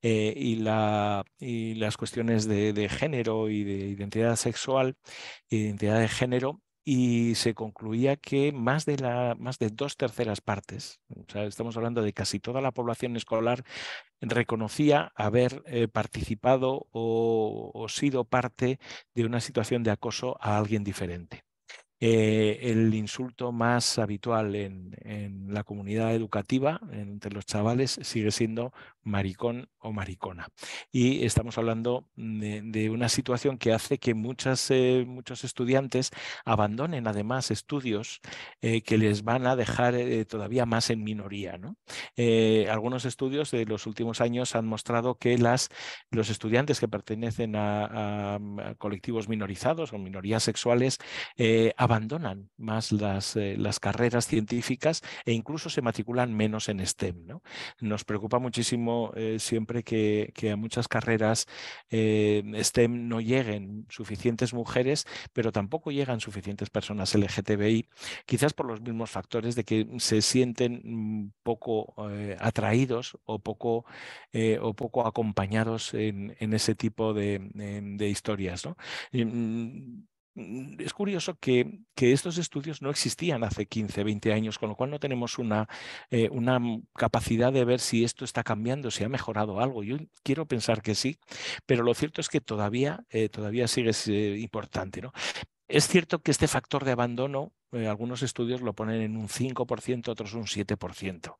y, las cuestiones de género y de identidad sexual identidad de género y se concluía que más de, la, más de dos terceras partes, estamos hablando de casi toda la población escolar, reconocía haber eh, participado o, sido parte de una situación de acoso a alguien diferente. Eh, el insulto más habitual en, la comunidad educativa entre los chavales sigue siendo maricón o maricona. Y estamos hablando de, una situación que hace que muchas, eh, muchos estudiantes abandonen además estudios eh, que les van a dejar todavía más en minoría. ¿no? algunos estudios de los últimos años han mostrado que las, los estudiantes que pertenecen a, a colectivos minorizados o minorías sexuales abandonan más las, eh, las, carreras científicas e incluso se matriculan menos en STEM. ¿no? Nos preocupa muchísimo eh, siempre que, a muchas carreras eh, STEM no lleguen suficientes mujeres, pero tampoco llegan suficientes personas LGTBI, quizás por los mismos factores de que se sienten mm, poco atraídos o poco, o poco acompañados en, ese tipo de, historias. ¿no? Mm, Mm, es curioso que, estos estudios no existían hace 15, 20 años, con lo cual no tenemos una, eh, capacidad de ver si esto está cambiando, si ha mejorado algo. Yo quiero pensar que sí, pero lo cierto es que todavía, eh, todavía sigue siendo eh, importante. ¿no? Es cierto que este factor de abandono, eh, algunos estudios lo ponen en un 5%, otros un 7%.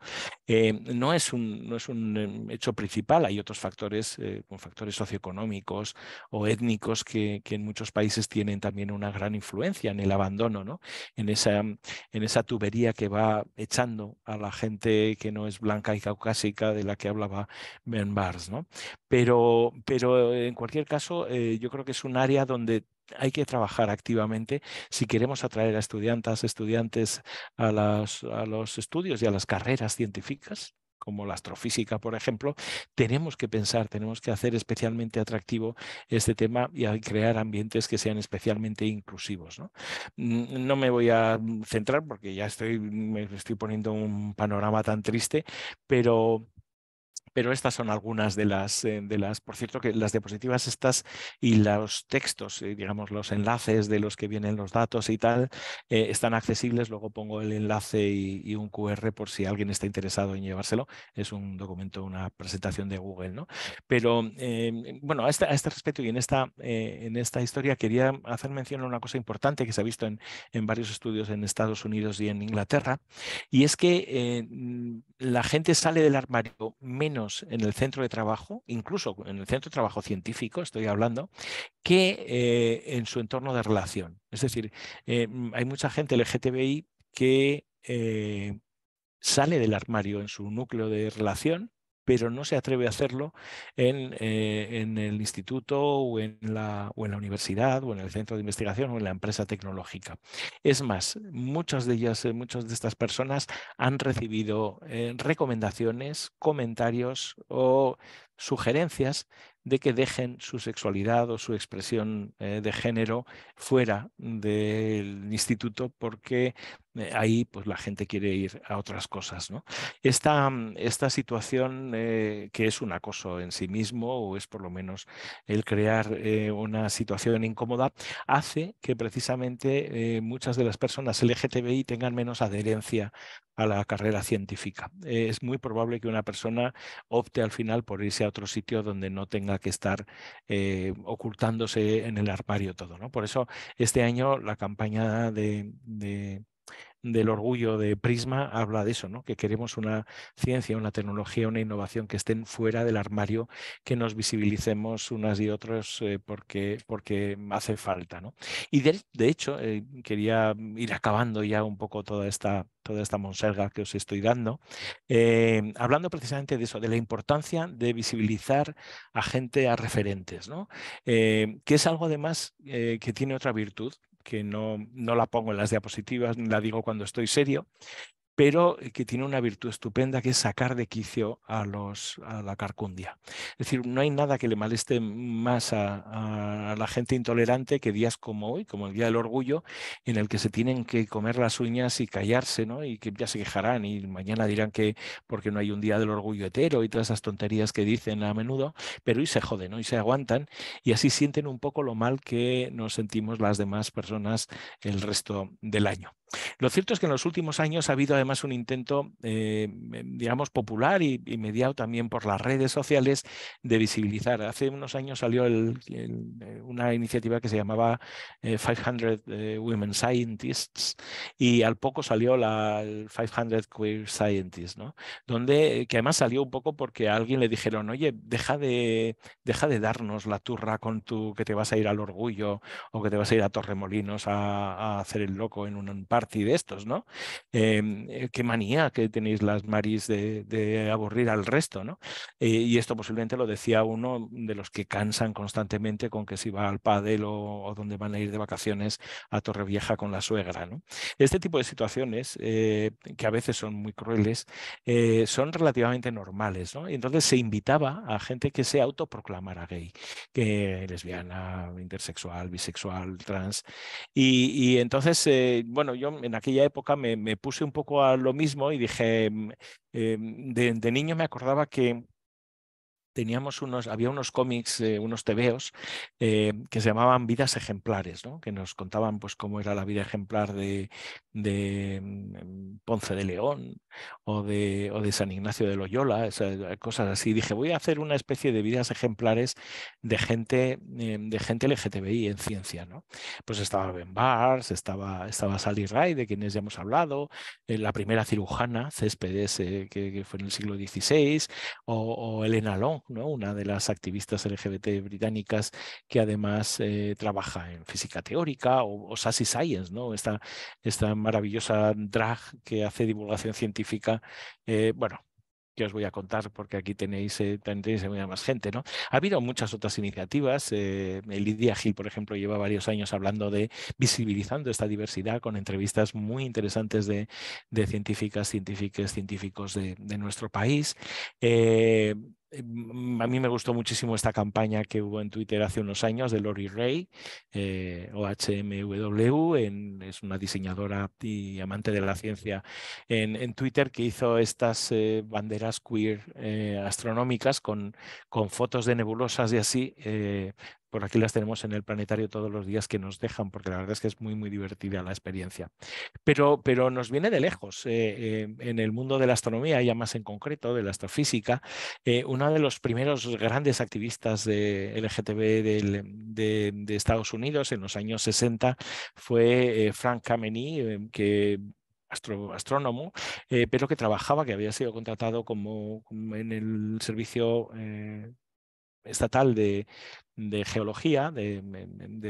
Eh, no, es un, no es un eh, hecho principal, hay otros factores, factores socioeconómicos o étnicos que, en muchos países tienen también una gran influencia en el abandono, ¿no? en, esa, en esa tubería que va echando a la gente que no es blanca y caucásica de la que hablaba Ben Bars. ¿no? Pero, pero en cualquier caso, yo creo que es un área donde hay que trabajar activamente si queremos atraer a estudiantes, estudiantes a, a los estudios y a las carreras científicas como la astrofísica, por ejemplo, tenemos que pensar, tenemos que hacer especialmente atractivo este tema y crear ambientes que sean especialmente inclusivos. No, mm, no me voy a mm, centrar porque ya estoy, me estoy poniendo un panorama tan triste, pero pero estas son algunas de las, eh, de las, por cierto, que las diapositivas estas y los textos, eh, digamos, los enlaces de los que vienen los datos y tal, eh, están accesibles. Luego pongo el enlace y, un QR por si alguien está interesado en llevárselo. Es un documento, una presentación de Google, ¿no? Pero, bueno, este, a este, respecto y en esta, en esta historia quería hacer mención a una cosa importante que se ha visto en, en varios estudios en Estados Unidos y en Inglaterra, y es que la gente sale del armario menos en el centro de trabajo, incluso en el centro de trabajo científico, estoy hablando, que eh, en su entorno de relación. Es decir, eh, mm, hay mucha gente LGTBI que eh, sale del armario en su núcleo de relación pero no se atreve a hacerlo en, eh, el instituto o en, la, en, la, universidad o en el centro de investigación o en la empresa tecnológica. Es más, muchas de ellas, eh, muchas de estas personas han recibido eh, recomendaciones, comentarios o sugerencias de que dejen su sexualidad o su expresión de género fuera del instituto porque eh, ahí pues la gente quiere ir a otras cosas. ¿no? Esta, mm, esta situación eh, que es un acoso en sí mismo o es por lo menos el crear eh, una situación incómoda hace que precisamente muchas de las personas LGTBI tengan menos adherencia a la carrera científica. es muy probable que una persona opte al final por irse a otro sitio donde no tenga que estar ocultándose en el armario todo. ¿no? Por eso este año la campaña de del orgullo de Prisma habla de eso, ¿no? que queremos una ciencia, una tecnología, una innovación que estén fuera del armario, que nos visibilicemos unas y otros eh, porque, porque hace falta. ¿no? Y de, hecho, eh, quería ir acabando ya un poco toda esta toda esta monserga que os estoy dando, eh, hablando precisamente de eso, de la importancia de visibilizar a gente, a referentes, ¿no? que es algo además que tiene otra virtud, que no, no la pongo en las diapositivas, ni la digo cuando estoy serio, pero eh, que tiene una virtud estupenda que es sacar de quicio a, los, a la carcundia. Es decir, no hay nada que le moleste más a, la gente intolerante que días como hoy, como el Día del Orgullo, en el que se tienen que comer las uñas y callarse, ¿no? Y que ya se quejarán y mañana dirán que porque no hay un Día del Orgullo hetero y todas esas tonterías que dicen a menudo, pero hoy se joden, Y se aguantan y así sienten un poco lo mal que nos sentimos las demás personas el resto del año. Lo cierto es que en los últimos años ha habido además más un intento, eh, digamos, popular y, mediado también por las redes sociales de visibilizar. Hace unos años salió eh, una iniciativa que se llamaba 500 eh, Women Scientists y al poco salió la 500 Queer Scientists, ¿no? Donde, que además salió un poco porque alguien le dijeron, oye, deja de, deja de darnos la turra con tu que te vas a ir al orgullo o que te vas a ir a Torremolinos a, hacer el loco en un party de estos, ¿no? Em, eh, qué manía que tenéis las Maris de, aburrir al resto, ¿no? Eh, y esto posiblemente lo decía uno de los que cansan constantemente con que si va al padel o, donde van a ir de vacaciones a Torrevieja con la suegra, ¿no? Este tipo de situaciones, eh, que a veces son muy crueles, son relativamente normales, ¿no? Y entonces se invitaba a gente que se autoproclamara gay, que lesbiana, intersexual, bisexual, trans. Y, entonces, bueno, yo en aquella época me puse un poco a lo mismo y dije, mm, em, de niño me acordaba que teníamos unos, había unos cómics, eh, unos tebeos eh, que se llamaban Vidas Ejemplares, ¿no? que nos contaban pues, cómo era la vida ejemplar de, mm, Ponce de León o de, de, San Ignacio de Loyola, esas eh, cosas así. Dije, voy a hacer una especie de vidas ejemplares de gente, de gente LGTBI en ciencia. ¿no? Pues estaba Ben Bars, estaba, estaba Sally Ray, de quienes ya hemos hablado, la primera cirujana, Céspedes, que, fue en el siglo XVI, o, o Elena Long una de las activistas LGBT británicas que además eh, trabaja en física teórica o, Sassy Science, ¿no? esta, esta maravillosa drag que hace divulgación científica. Eh, bueno, que os voy a contar porque aquí tenéis, eh, más gente. ¿no? Ha habido muchas otras iniciativas. Eh, Lidia Gil, por ejemplo, lleva varios años hablando de visibilizando esta diversidad con entrevistas muy interesantes de, científicas, científicas, científicos de, nuestro país. Eh, mm, a mí me gustó muchísimo esta campaña que hubo en Twitter hace unos años de Lori Ray, eh, es una diseñadora y amante de la ciencia en, Twitter, que hizo estas eh, banderas queer eh, astronómicas con, con, fotos de nebulosas y así, por aquí las tenemos en el planetario todos los días que nos dejan, porque la verdad es que es muy, muy divertida la experiencia. Pero, pero nos viene de lejos. Eh, eh, en el mundo de la astronomía, ya más en concreto, de la astrofísica, eh, uno de los primeros grandes activistas de LGTB de, Estados Unidos en los años 60 fue Frank Kameny, que astrónomo, pero que trabajaba, que había sido contratado como, en el servicio estatal de, de geología de,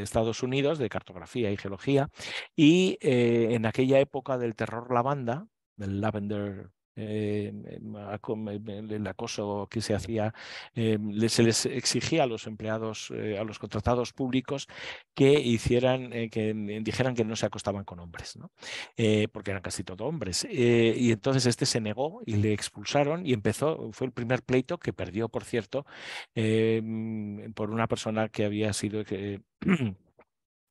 Estados Unidos, de cartografía y geología, y eh, en aquella época del terror lavanda, del Lavender eh, em, em, el acoso que se hacía, em, se les exigía a los empleados, eh, a los contratados públicos que hicieran, eh, que dijeran que no se acostaban con hombres, ¿no? porque eran casi todos hombres. y entonces este se negó y le expulsaron y empezó, fue el primer pleito que perdió, por cierto, por una persona que había sido...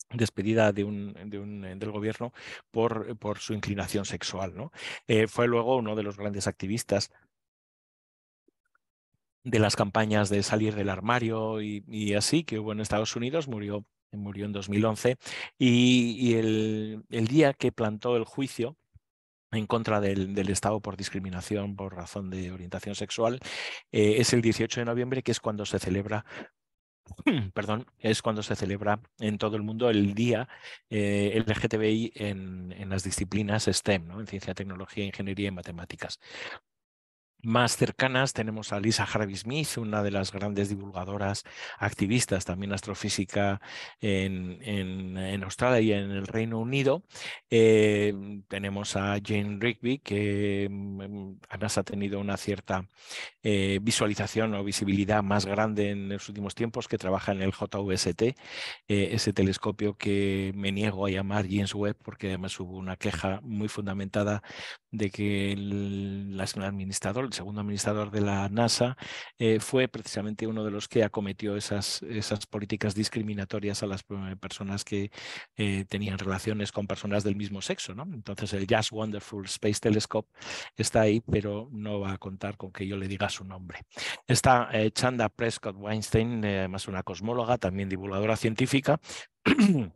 despedida de un, eh, del gobierno por, su inclinación sexual. ¿no? Eh, fue luego uno de los grandes activistas de las campañas de salir del armario y, así que hubo en Estados Unidos, murió, murió en 2011, y, el, día que plantó el juicio en contra del, Estado por discriminación por razón de orientación sexual eh, es el 18 de noviembre, que es cuando se celebra perdón, es cuando se celebra en todo el mundo el día eh, LGTBI en, las disciplinas STEM, ¿no? en ciencia, tecnología, ingeniería y matemáticas más cercanas tenemos a Lisa Harvey Smith, una de las grandes divulgadoras activistas, también astrofísica en, en, Australia y en el Reino Unido. Eh, tenemos a Jane Rigby, que mm, em, además ha tenido una cierta eh, visualización o visibilidad más grande en los últimos tiempos, que trabaja en el JVST, eh, ese telescopio que me niego a llamar James Webb, porque además hubo una queja muy fundamentada de que el, el el segundo administrador de la NASA, eh, fue precisamente uno de los que acometió esas, esas políticas discriminatorias a las eh, personas que eh, tenían relaciones con personas del mismo sexo. ¿no? Entonces el Just Wonderful Space Telescope está ahí, pero no va a contar con que yo le diga su nombre. Está Chanda Prescott Weinstein, además una cosmóloga, también divulgadora científica.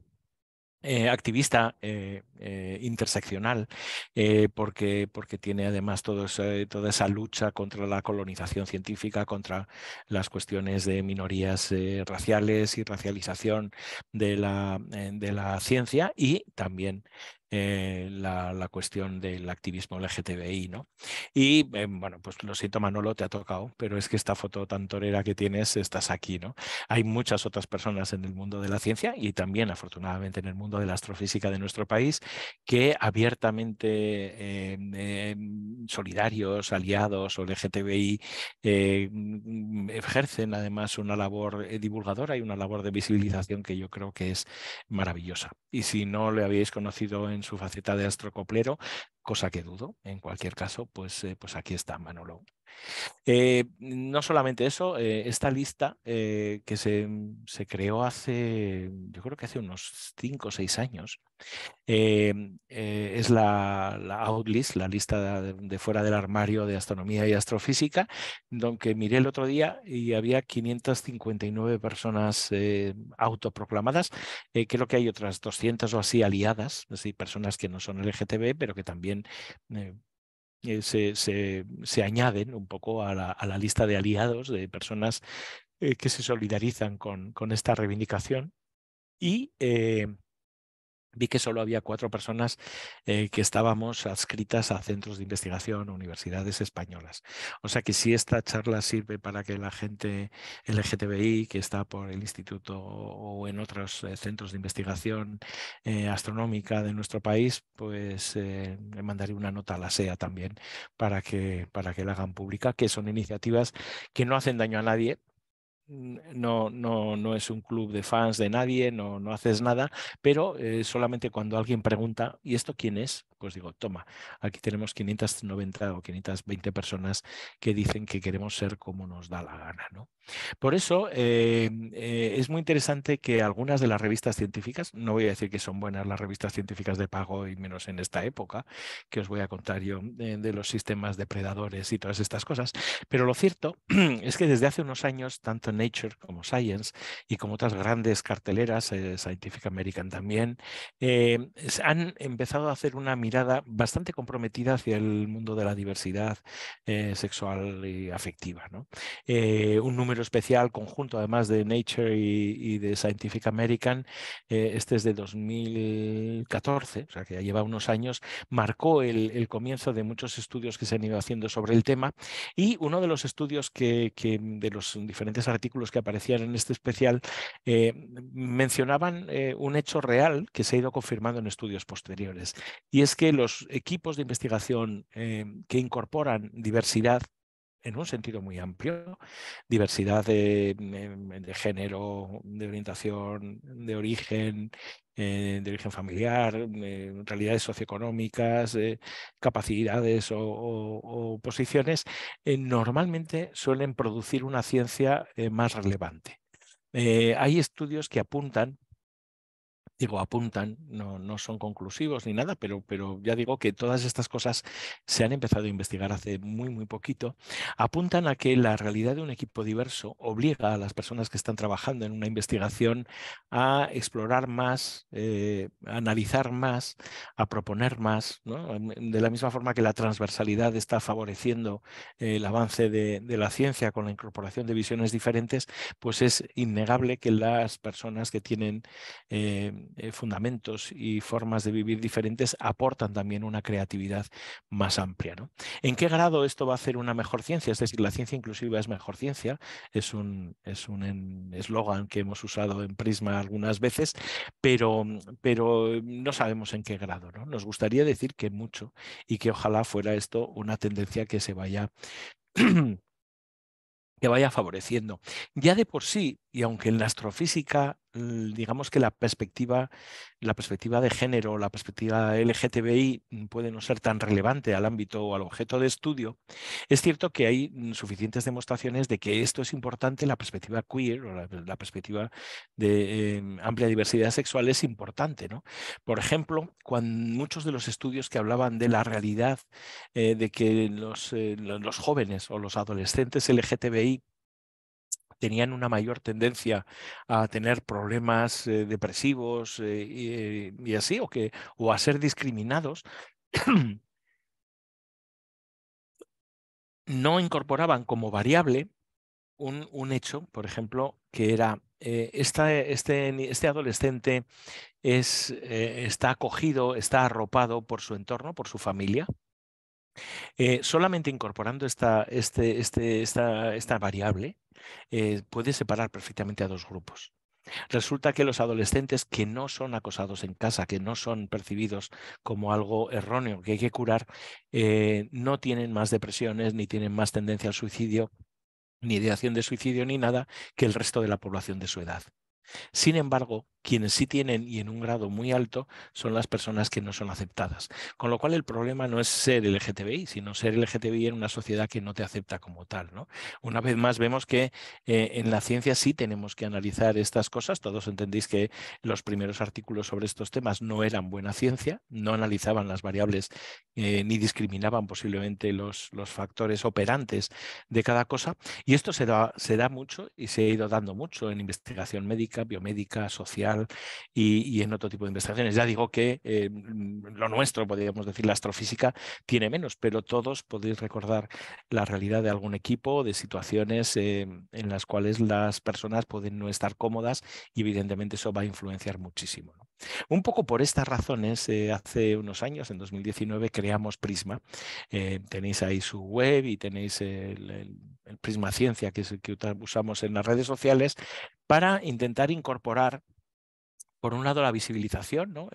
activista eh, interseccional, eh, porque, tiene además toda esa lucha contra la colonización científica, contra las cuestiones de minorías eh, raciales y racialización de la, ciencia y también la, cuestión del activismo LGTBI, Y bueno, pues lo siento Manolo, te ha tocado, pero es que esta foto tan torera que tienes, estás aquí, Hay muchas otras personas en el mundo de la ciencia y también afortunadamente en el mundo de la astrofísica de nuestro país que abiertamente solidarios, aliados o LGTBI eh, mm, ejercen además una labor eh, divulgadora y una labor de visibilización que yo creo que es maravillosa. Y si no le habéis conocido en su faceta de astrocoplero, cosa que dudo, en cualquier caso, pues, eh, pues aquí está Manolo. Eh, no solamente eso, eh, esta lista eh, que mm, se, creó hace, yo creo que hace unos 5 o 6 años, es la, la, Outlist, la lista de, fuera del armario de astronomía y astrofísica, donde miré el otro día y había 559 personas autoproclamadas. creo que hay otras 200 o así aliadas, es decir, personas que no son LGTB, pero que también eh, se, se, se, añaden un poco a la, a la, lista de aliados, de personas eh, que se solidarizan con, con esta reivindicación. Y eh, vi que solo había cuatro personas eh, que estábamos adscritas a centros de investigación, o universidades españolas. O sea que si esta charla sirve para que la gente LGTBI que está por el instituto o en otros eh, centros de investigación eh, astronómica de nuestro país, pues le mandaré una nota a la SEA también para que, para que la hagan pública, que son iniciativas que no hacen daño a nadie, no, no, no es un club de fans de nadie, no, no haces nada, pero eh, solamente cuando alguien pregunta, ¿y esto quién es? Pues digo, toma, aquí tenemos 590 o 520 personas que dicen que queremos ser como nos da la gana, ¿no? Por eso eh, eh, es muy interesante que algunas de las revistas científicas, no voy a decir que son buenas las revistas científicas de pago y menos en esta época, que os voy a contar yo eh, de, los sistemas depredadores y todas estas cosas, pero lo cierto es que desde hace unos años, tanto Nature como Science y como otras grandes carteleras, Scientific American también, han empezado a hacer una mirada bastante comprometida hacia el mundo de la diversidad sexual y afectiva. un número especial conjunto, además de Nature y, de Scientific American, eh, este es de 2014, o sea que ya lleva unos años, marcó el, comienzo de muchos estudios que se han ido haciendo sobre el tema y uno de los estudios que, de los diferentes artículos que aparecían en este especial eh, mencionaban eh, un hecho real que se ha ido confirmando en estudios posteriores y es que los equipos de investigación que incorporan diversidad en un sentido muy amplio, diversidad de, em, género, de orientación, de origen, eh, de origen familiar, eh, realidades socioeconómicas, eh, capacidades o, o posiciones, normalmente suelen producir una ciencia más relevante. hay estudios que apuntan digo, apuntan, no, no son conclusivos ni nada, pero, pero ya digo que todas estas cosas se han empezado a investigar hace muy, muy poquito, apuntan a que la realidad de un equipo diverso obliga a las personas que están trabajando en una investigación a explorar más, a eh, analizar más, a proponer más, em, de la misma forma que la transversalidad está favoreciendo el avance de, la ciencia con la incorporación de visiones diferentes, pues es innegable que las personas que tienen eh, eh, fundamentos y formas de vivir diferentes aportan también una creatividad más amplia. ¿no? ¿En qué grado esto va a hacer una mejor ciencia? Es decir, la ciencia inclusiva es mejor ciencia, es un eslogan que hemos usado en Prisma algunas veces, pero, pero no sabemos en qué grado. ¿no? Nos gustaría decir que mucho y que ojalá fuera esto una tendencia que se vaya... que vaya favoreciendo. Ya de por sí, y aunque en la astrofísica digamos que la perspectiva, la perspectiva de género, la perspectiva LGTBI puede no ser tan relevante al ámbito o al objeto de estudio, es cierto que hay mm, suficientes demostraciones de que esto es importante, la perspectiva queer o la, perspectiva de em, amplia diversidad sexual es importante. ¿no? Por ejemplo, cuando muchos de los estudios que hablaban de la realidad eh, de que los, eh, los jóvenes o los adolescentes LGTBI tenían una mayor tendencia a tener problemas eh, depresivos eh, eh, y, así, o, que, a ser discriminados, no incorporaban como variable un, hecho, por ejemplo, que era esta, este, este, adolescente es, está acogido, está arropado por su entorno, por su familia. solamente incorporando esta, este, este, esta, esta variable, eh, puede separar perfectamente a dos grupos. Resulta que los adolescentes que no son acosados en casa, que no son percibidos como algo erróneo que hay que curar, eh, no tienen más depresiones, ni tienen más tendencia al suicidio, ni ideación de suicidio, ni nada que el resto de la población de su edad. Sin embargo, quienes sí tienen y en un grado muy alto son las personas que no son aceptadas. Con lo cual el problema no es ser LGTBI, sino ser LGTBI en una sociedad que no te acepta como tal. Una vez más vemos que eh, en la ciencia sí tenemos que analizar estas cosas. Todos entendéis que los primeros artículos sobre estos temas no eran buena ciencia, no analizaban las variables eh, ni discriminaban posiblemente los, factores operantes de cada cosa. Y esto se da mucho y se ha ido dando mucho en investigación médica biomédica, social y, en otro tipo de investigaciones. Ya digo que eh, mm, lo nuestro, podríamos decir, la astrofísica tiene menos, pero todos podéis recordar la realidad de algún equipo, de situaciones eh, en las cuales las personas pueden no estar cómodas y evidentemente eso va a influenciar muchísimo. Un poco por estas razones, eh, hace unos años, en 2019, creamos Prisma. tenéis ahí su web y tenéis el el prisma ciencia, que es el que usamos en las redes sociales, para intentar incorporar por un lado la visibilización, ¿no?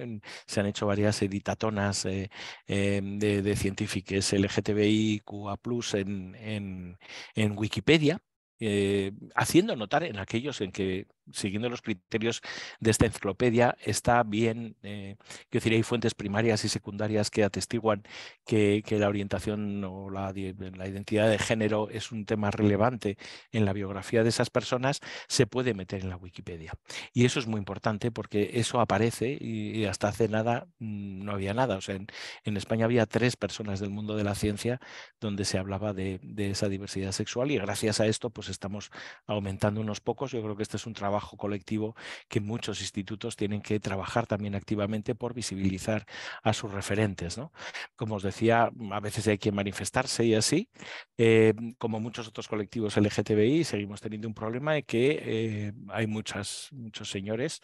se han hecho varias editatonas eh, em, de, científicos LGTBIQA+, en, en, Wikipedia, eh, haciendo notar en aquellos en que siguiendo los criterios de esta enciclopedia, está bien, eh, quiero decir, hay fuentes primarias y secundarias que atestiguan que, la orientación o la, identidad de género es un tema relevante en la biografía de esas personas, se puede meter en la Wikipedia. Y eso es muy importante porque eso aparece y, hasta hace nada mm, no había nada. O sea, en, España había tres personas del mundo de la ciencia donde se hablaba de, de esa diversidad sexual y gracias a esto pues estamos aumentando unos pocos. Yo creo que este es un trabajo colectivo que muchos institutos tienen que trabajar también activamente por visibilizar a sus referentes. ¿no? Como os decía, mm, a veces hay que manifestarse y así. Eh, como muchos otros colectivos LGTBI, seguimos teniendo un problema de que eh, hay muchas, muchos señores,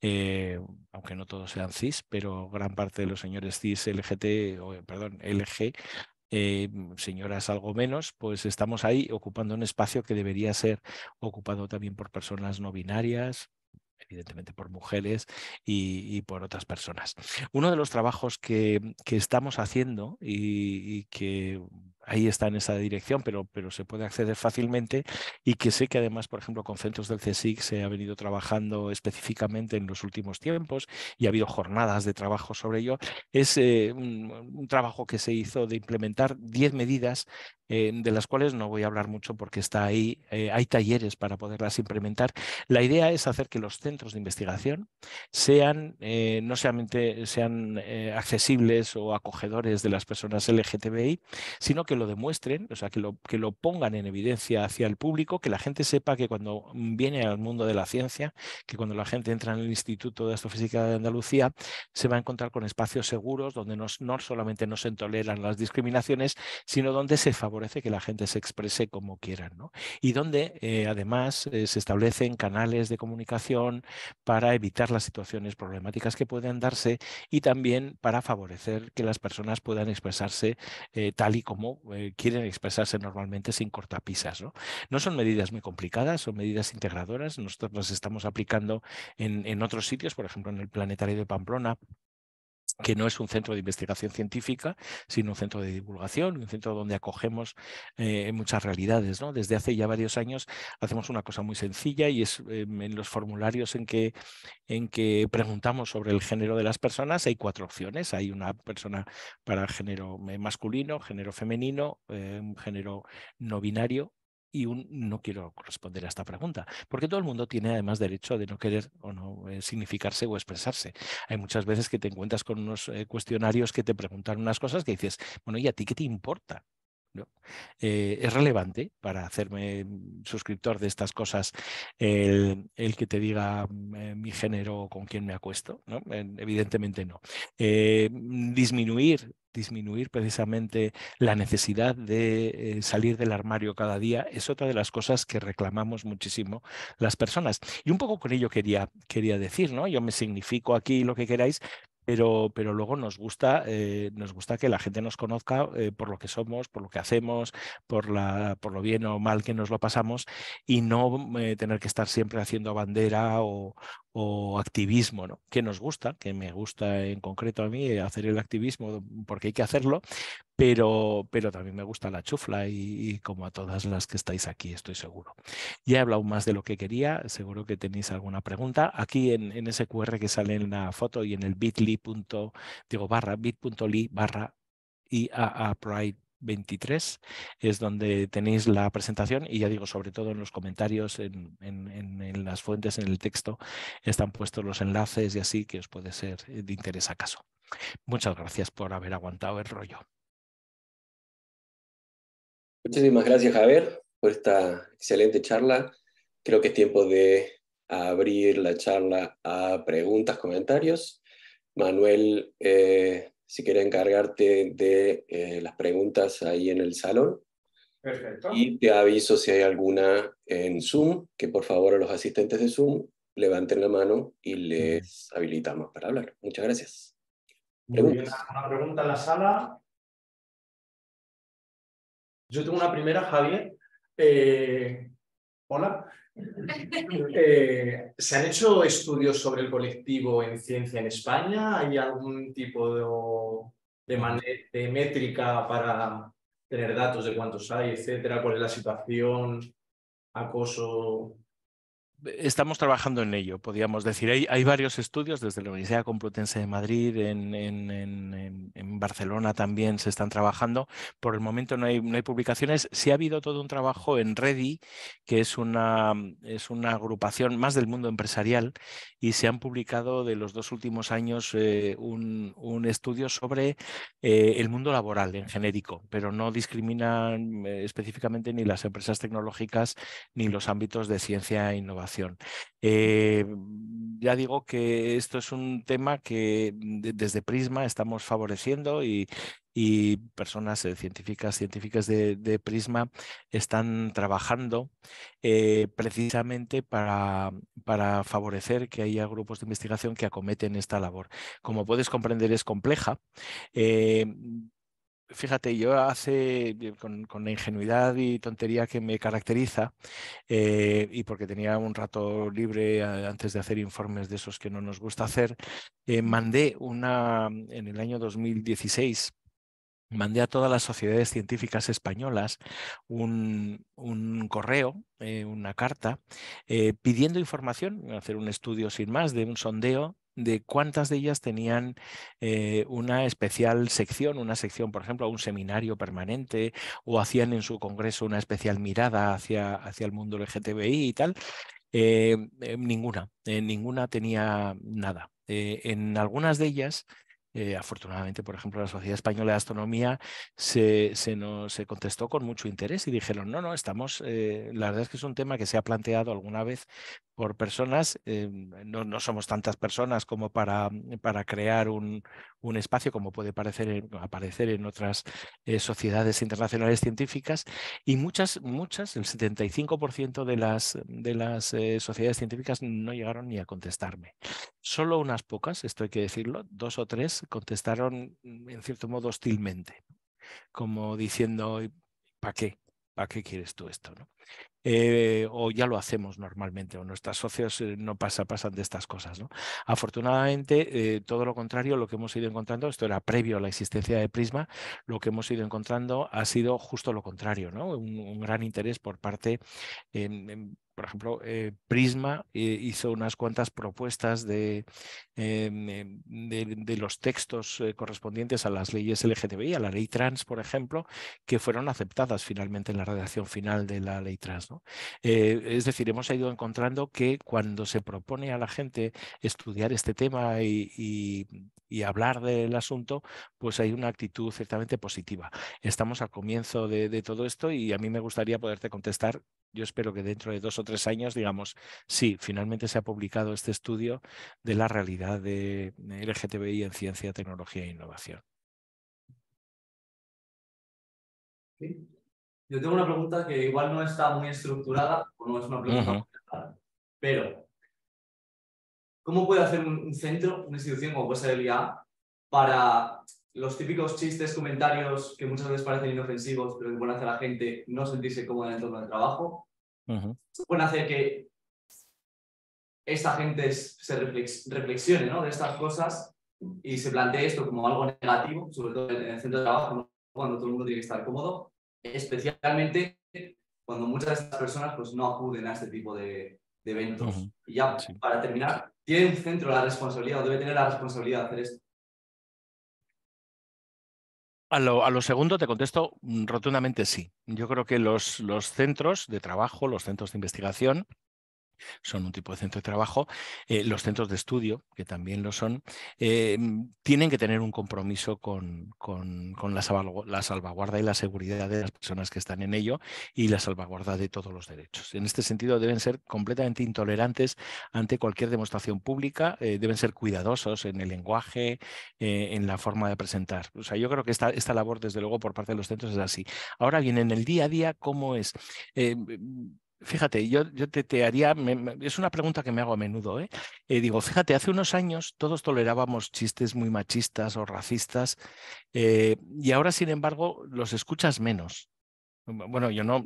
eh, aunque no todos sean cis, pero gran parte de los señores cis LGT, o, perdón, LG eh, mm, señoras algo menos, pues estamos ahí ocupando un espacio que debería ser ocupado también por personas no binarias, evidentemente por mujeres y, por otras personas. Uno de los trabajos que, estamos haciendo y, que ahí está en esa dirección, pero, pero se puede acceder fácilmente y que sé que además, por ejemplo, con centros del CSIC se ha venido trabajando específicamente en los últimos tiempos y ha habido jornadas de trabajo sobre ello. Es eh, un, trabajo que se hizo de implementar 10 medidas eh, de las cuales no voy a hablar mucho porque está ahí, eh, hay talleres para poderlas implementar. La idea es hacer que los centros de investigación sean no solamente sean accesibles o acogedores de las personas LGTBI, sino que lo demuestren, o sea, que lo, que lo pongan en evidencia hacia el público, que la gente sepa que cuando viene al mundo de la ciencia, que cuando la gente entra en el Instituto de Astrofísica de Andalucía, se va a encontrar con espacios seguros donde no, solamente no se toleran las discriminaciones, sino donde se favorece que la gente se exprese como quieran, Y donde eh, además eh, se establecen canales de comunicación para evitar las situaciones problemáticas que pueden darse y también para favorecer que las personas puedan expresarse eh, tal y como eh, quieren expresarse normalmente sin cortapisas. ¿no? son medidas muy complicadas, son medidas integradoras. Nosotros las estamos aplicando en otros sitios, por ejemplo, en el Planetario de Pamplona que no es un centro de investigación científica, sino un centro de divulgación, un centro donde acogemos eh, muchas realidades. Desde hace ya varios años hacemos una cosa muy sencilla y es em, en los formularios en que, en que preguntamos sobre el género de las personas hay cuatro opciones. Hay una persona para género eh, masculino, género femenino, eh, género no binario y no quiero responder a esta pregunta, porque todo el mundo tiene además derecho de no querer o no eh, significarse o expresarse. Hay muchas veces que te encuentras con unos eh, cuestionarios que te preguntan unas cosas que dices, bueno, ¿y a ti qué te importa? Eh, es relevante para hacerme mm, suscriptor de estas cosas el, que te diga mm, mi género o con quién me acuesto, ¿no? evidentemente no. Mm, disminuir disminuir precisamente la necesidad de eh, salir del armario cada día es otra de las cosas que reclamamos muchísimo las personas. Y un poco con ello quería, quería decir, ¿no? Yo me significo aquí lo que queráis, pero, luego nos gusta, eh, nos gusta que la gente nos conozca eh, por lo que somos, por lo que hacemos, por, la, por lo bien o mal que nos lo pasamos y no eh, tener que estar siempre haciendo bandera o, activismo, ¿no? Que nos gusta, que me gusta en concreto a mí hacer el activismo porque hay que hacerlo, pero, pero también me gusta la chufla y, como a todas las que estáis aquí, estoy seguro. Ya he hablado más de lo que quería, seguro que tenéis alguna pregunta. Aquí en, en ese QR que sale en la foto y en el bit.ly, digo barra, bit.ly barra 23 es donde tenéis la presentación y ya digo, sobre todo en los comentarios, en, en, las fuentes, en el texto, están puestos los enlaces y así que os puede ser de interés acaso. Muchas gracias por haber aguantado el rollo. Muchísimas gracias, Javier, por esta excelente charla. Creo que es tiempo de abrir la charla a preguntas, comentarios. Manuel, eh, si quieres encargarte de eh, las preguntas ahí en el salón. Perfecto. Y te aviso si hay alguna en Zoom, que por favor a los asistentes de Zoom levanten la mano y les habilitamos para hablar. Muchas gracias. Bien, ¿Una pregunta en la sala? Yo tengo una primera, Javier. Eh, hola. Eh, ¿Se han hecho estudios sobre el colectivo en ciencia en España? ¿Hay algún tipo de, de métrica para tener datos de cuántos hay, etcétera? ¿Cuál es la situación? ¿Acoso? estamos trabajando en ello, podríamos decir. Hay, varios estudios desde la Universidad Complutense de Madrid, en, en, Barcelona también se están trabajando. Por el momento no hay, no hay publicaciones. Sí ha habido todo un trabajo en Redi, que es una, es una agrupación más del mundo empresarial, y se han publicado de los dos últimos años eh, un, estudio sobre eh, el mundo laboral en genérico, pero no discriminan eh, específicamente ni las empresas tecnológicas ni los ámbitos de ciencia e innovación eh, mm, ya digo que esto es un tema que mm, desde Prisma estamos favoreciendo y, personas eh, científicas, científicas de, Prisma están trabajando eh, precisamente para, para favorecer que haya grupos de investigación que acometen esta labor. Como puedes comprender, es compleja fíjate, yo hace, eh, con, la ingenuidad y tontería que me caracteriza, eh, y porque tenía un rato libre antes de hacer informes de esos que no nos gusta hacer, eh, mandé una, mm, en el año 2016, mandé a todas las sociedades científicas españolas un, correo, una carta, pidiendo información, hacer un estudio sin más de un sondeo de cuántas de ellas tenían eh, una especial sección, una sección, por ejemplo, un seminario permanente o hacían en su congreso una especial mirada hacia, hacia el mundo LGTBI y tal. Eh, eh, ninguna, ninguna tenía nada. en algunas de ellas eh, afortunadamente, por ejemplo, la Sociedad Española de Astronomía se, se, se contestó con mucho interés y dijeron, no, no, estamos, eh, la verdad es que es un tema que se ha planteado alguna vez por personas, eh, no, no, somos tantas personas como para, para crear un, un espacio como puede parecer aparecer en otras eh, sociedades internacionales científicas y muchas, muchas, el 75% de las, de las eh, sociedades científicas no llegaron ni a contestarme. Solo unas pocas, esto hay que decirlo, dos o tres contestaron mm, en cierto modo hostilmente, como diciendo, ¿para qué? ¿Para qué quieres tú esto? ¿no? Eh, o ya lo hacemos normalmente, o nuestras socios eh, no pasa, pasan de estas cosas. ¿no? Afortunadamente, eh, todo lo contrario, lo que hemos ido encontrando, esto era previo a la existencia de Prisma, lo que hemos ido encontrando ha sido justo lo contrario, ¿no? un, gran interés por parte... por ejemplo, Prisma hizo unas cuantas propuestas de, em, em, de, los textos correspondientes a las leyes LGTBI, a la ley trans, por ejemplo, que fueron aceptadas finalmente en la redacción final de la ley trans. Eh, es decir, hemos ido encontrando que cuando se propone a la gente estudiar este tema y, hablar del asunto, pues hay una actitud ciertamente positiva. Estamos al comienzo de, de todo esto y a mí me gustaría poderte contestar yo espero que dentro de dos o tres años digamos, sí, finalmente se ha publicado este estudio de la realidad de LGTBI en ciencia, tecnología e innovación. Sí. Yo tengo una pregunta que igual no está muy estructurada, o no es una pregunta pero ¿cómo puede hacer un, centro, una institución como puede ser el IA, para los típicos chistes, comentarios que muchas veces parecen inofensivos, pero que pueden hacer a la gente no sentirse cómoda en el entorno de trabajo? Pueden hacer que esta gente se reflexione de estas cosas y se plantee esto como algo negativo, sobre todo en el centro de trabajo, cuando todo el mundo tiene que estar cómodo, especialmente cuando muchas de estas personas pues, no acuden a este tipo de, eventos. Y ya, para terminar, tiene un centro la responsabilidad o debe tener la responsabilidad de hacer esto. A lo, segundo te contesto rotundamente sí. Yo creo que los centros de trabajo, los centros de investigación, son un tipo de centro de trabajo, eh, los centros de estudio, que también lo son, eh, mm, tienen que tener un compromiso con, con, la, salvaguarda y la seguridad de las personas que están en ello y la salvaguarda de todos los derechos. En este sentido, deben ser completamente intolerantes ante cualquier demostración pública, eh, deben ser cuidadosos en el lenguaje, en la forma de presentar. O sea, yo creo que esta labor, desde luego, por parte de los centros es así. Ahora bien, en el día a día, ¿cómo es? Mm, Fíjate, yo, te, haría, es una pregunta que me hago a menudo, ¿eh? Eh, Digo, fíjate, hace unos años todos tolerábamos chistes muy machistas o racistas eh, y ahora, sin embargo, los escuchas menos. Bueno, yo no,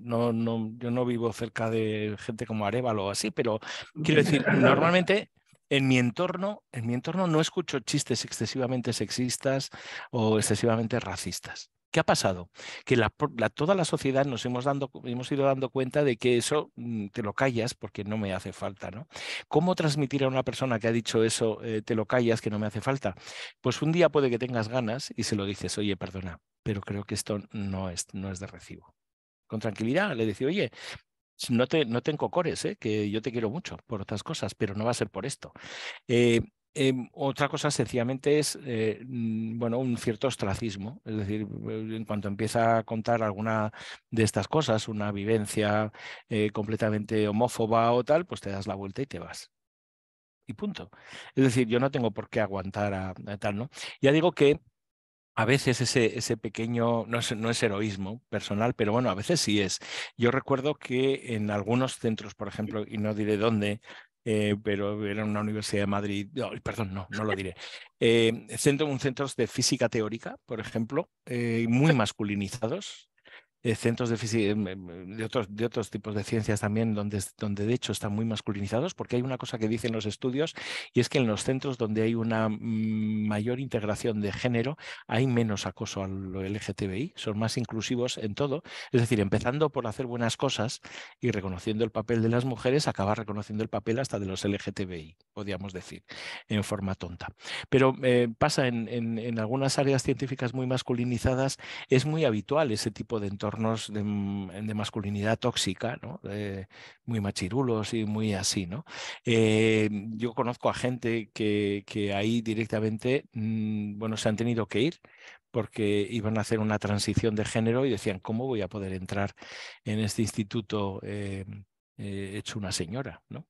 yo no vivo cerca de gente como Arevalo o así, pero quiero decir, normalmente en mi entorno, en mi entorno no escucho chistes excesivamente sexistas o excesivamente racistas. ¿Qué ha pasado? Que toda la sociedad nos hemos, ido dando cuenta de que eso mm, te lo callas porque no me hace falta. ¿no? ¿Cómo transmitir a una persona que ha dicho eso, eh, te lo callas, que no me hace falta? Pues un día puede que tengas ganas y se lo dices, oye, perdona, pero creo que esto no es, no es de recibo. Con tranquilidad le decís, oye, no te, no te encocores, ¿eh? que yo te quiero mucho por otras cosas, pero no va a ser por esto. Eh, Em, otra cosa sencillamente es eh, mm, bueno, un cierto ostracismo, es decir, eh, en cuanto empieza a contar alguna de estas cosas, una vivencia eh, completamente homófoba o tal, pues te das la vuelta y te vas. Y punto. Es decir, yo no tengo por qué aguantar a, tal, ¿no? Ya digo que a veces ese, pequeño, no no es, heroísmo personal, pero bueno, a veces sí es. Yo recuerdo que en algunos centros, por ejemplo, y no diré dónde, eh, pero era una universidad de Madrid, perdón, no, no lo diré. Centros eh, centro, un de física teórica, por ejemplo, eh, muy masculinizados, eh, centros eh, de, otros, de otros tipos de ciencias también, donde, donde de hecho están muy masculinizados, porque hay una cosa que dicen los estudios, y es que en los centros donde hay una mm, mayor integración de género, hay menos acoso al LGTBI, son más inclusivos en todo, es decir, empezando por hacer buenas cosas y reconociendo el papel de las mujeres, acaba reconociendo el papel hasta de los LGTBI, podríamos decir, en forma tonta. Pero eh, pasa en, en algunas áreas científicas muy masculinizadas, es muy habitual ese tipo de entorno Mm, de, masculinidad tóxica, ¿no? muy machirulos y muy así. ¿no? Eh, yo conozco a gente que, ahí directamente mm, bueno, se han tenido que ir porque iban a hacer una transición de género y decían, ¿cómo voy a poder entrar en este instituto eh, eh, hecho una señora? ¿no?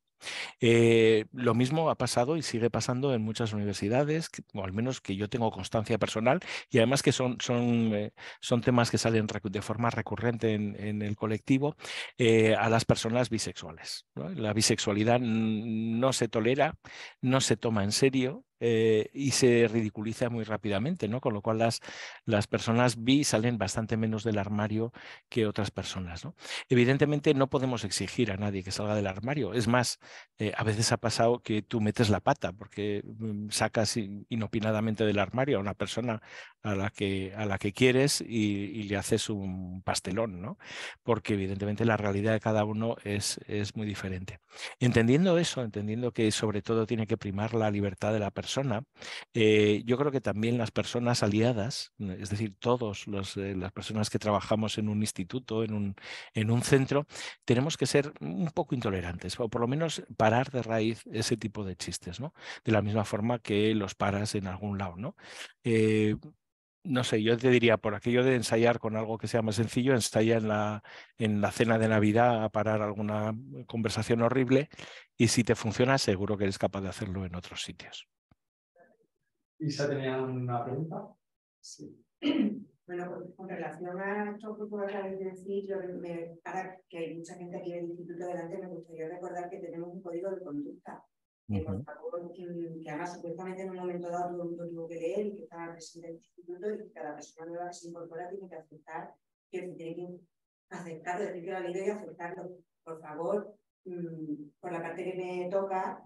Eh, lo mismo ha pasado y sigue pasando en muchas universidades, o al menos que yo tengo constancia personal, y además que son, son, eh, son temas que salen de forma recurrente en, el colectivo, eh, a las personas bisexuales. La bisexualidad no se tolera, no se toma en serio, eh, y se ridiculiza muy rápidamente, ¿no? Con lo cual las, las personas bi salen bastante menos del armario que otras personas, ¿no? Evidentemente no podemos exigir a nadie que salga del armario. Es más, eh, a veces ha pasado que tú metes la pata porque mm, sacas inopinadamente del armario a una persona a la que, a la que quieres y, y le haces un pastelón, ¿no? Porque evidentemente la realidad de cada uno es, es muy diferente. Entendiendo eso, entendiendo que sobre todo tiene que primar la libertad de la persona, eh, yo creo que también las personas aliadas, mm, es decir, todos los, eh, las personas que trabajamos en un instituto, en un, en un centro, tenemos que ser un poco intolerantes, o por lo menos parar de raíz ese tipo de chistes, ¿no? De la misma forma que los paras en algún lado, ¿no? Eh, no sé, yo te diría, por aquello de ensayar con algo que sea más sencillo, ensaya la, en la cena de Navidad a parar alguna conversación horrible y si te funciona, seguro que eres capaz de hacerlo en otros sitios. Isa tenía una pregunta. Sí. Bueno, pues, con relación a estos que de decir, yo me, ahora que hay mucha gente aquí el instituto delante, me gustaría recordar que tenemos un código de conducta. Uh que, que, además supuestamente en un momento dado todo el mundo tuvo que leer y que estaba presente en el instituto y cada persona nueva que se incorpora tiene que aceptar, que tiene que aceptar, decir que lo ha leído y aceptarlo. Por favor, mm, por la parte que me toca,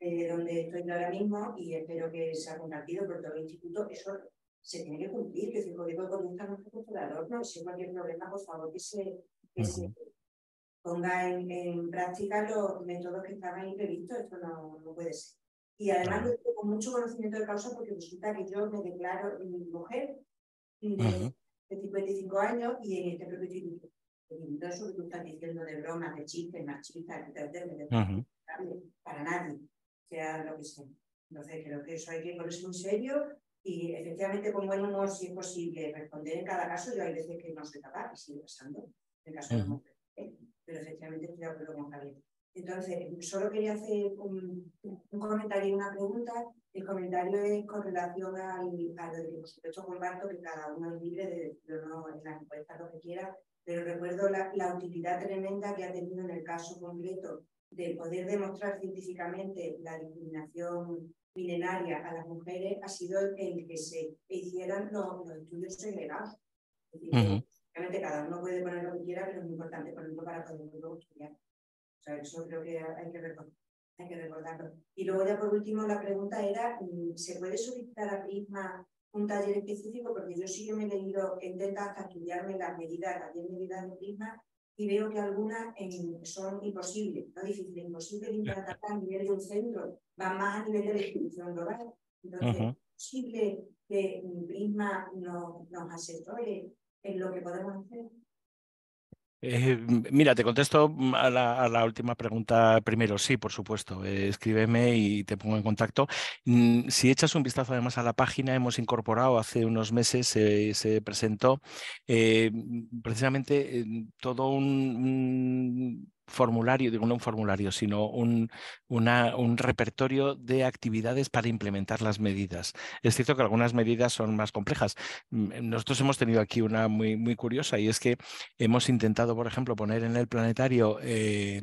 eh, donde estoy ahora mismo y espero que sea compartido por todo el instituto. Eso se tiene que cumplir, que si el código de conducta no es no, si cualquier problema, por favor, que se, ponga en, práctica los métodos que estaban previstos esto no, puede ser. Y además con mucho conocimiento de causa porque resulta que yo me declaro mujer de, mujer de 55 años y en este propio instituto. No tú estás diciendo de bromas, de chistes, machistas, etc. Para nadie sea lo que sea. Entonces, creo que eso hay que ponerse muy serio y efectivamente con buen humor, si es posible, responder en cada caso. Yo hay veces que no se capaz y sigue pasando, en caso ¿eh? pero efectivamente estoy de acuerdo con Entonces, solo quería hacer un, comentario y una pregunta. El comentario es con relación al, a lo hemos que que cada uno es libre de decirlo no en la lo que quiera, pero recuerdo la, la utilidad tremenda que ha tenido en el caso concreto de poder demostrar científicamente la discriminación milenaria a las mujeres ha sido el que se hicieran los, los estudios segregados. Es cada uno puede poner lo que quiera, pero es muy importante ejemplo para luego estudiar. eso creo que hay que, hay que recordarlo. Y luego ya por último la pregunta era, mm, ¿se puede solicitar a Prisma un taller específico? Porque yo sí que me he leído, he intentado estudiarme las medidas, las 10 medidas de Prisma, y veo que algunas eh, son imposibles, no difíciles, imposibles de implantar a nivel de un centro, van más a nivel de la institución global. Entonces, es posible que prisma nos, nos asesore en lo que podemos hacer. Eh, mira, te contesto a la, última pregunta primero. Sí, por supuesto. Eh, escríbeme y te pongo en contacto. Mm, si echas un vistazo además a la página, hemos incorporado hace unos meses, eh, se presentó precisamente todo un formulario, digo no un formulario, sino un, un, repertorio de actividades para implementar las medidas. Es cierto que algunas medidas son más complejas. Mm, nosotros hemos tenido aquí una muy, muy curiosa y es que hemos intentado, por ejemplo, poner en el planetario eh,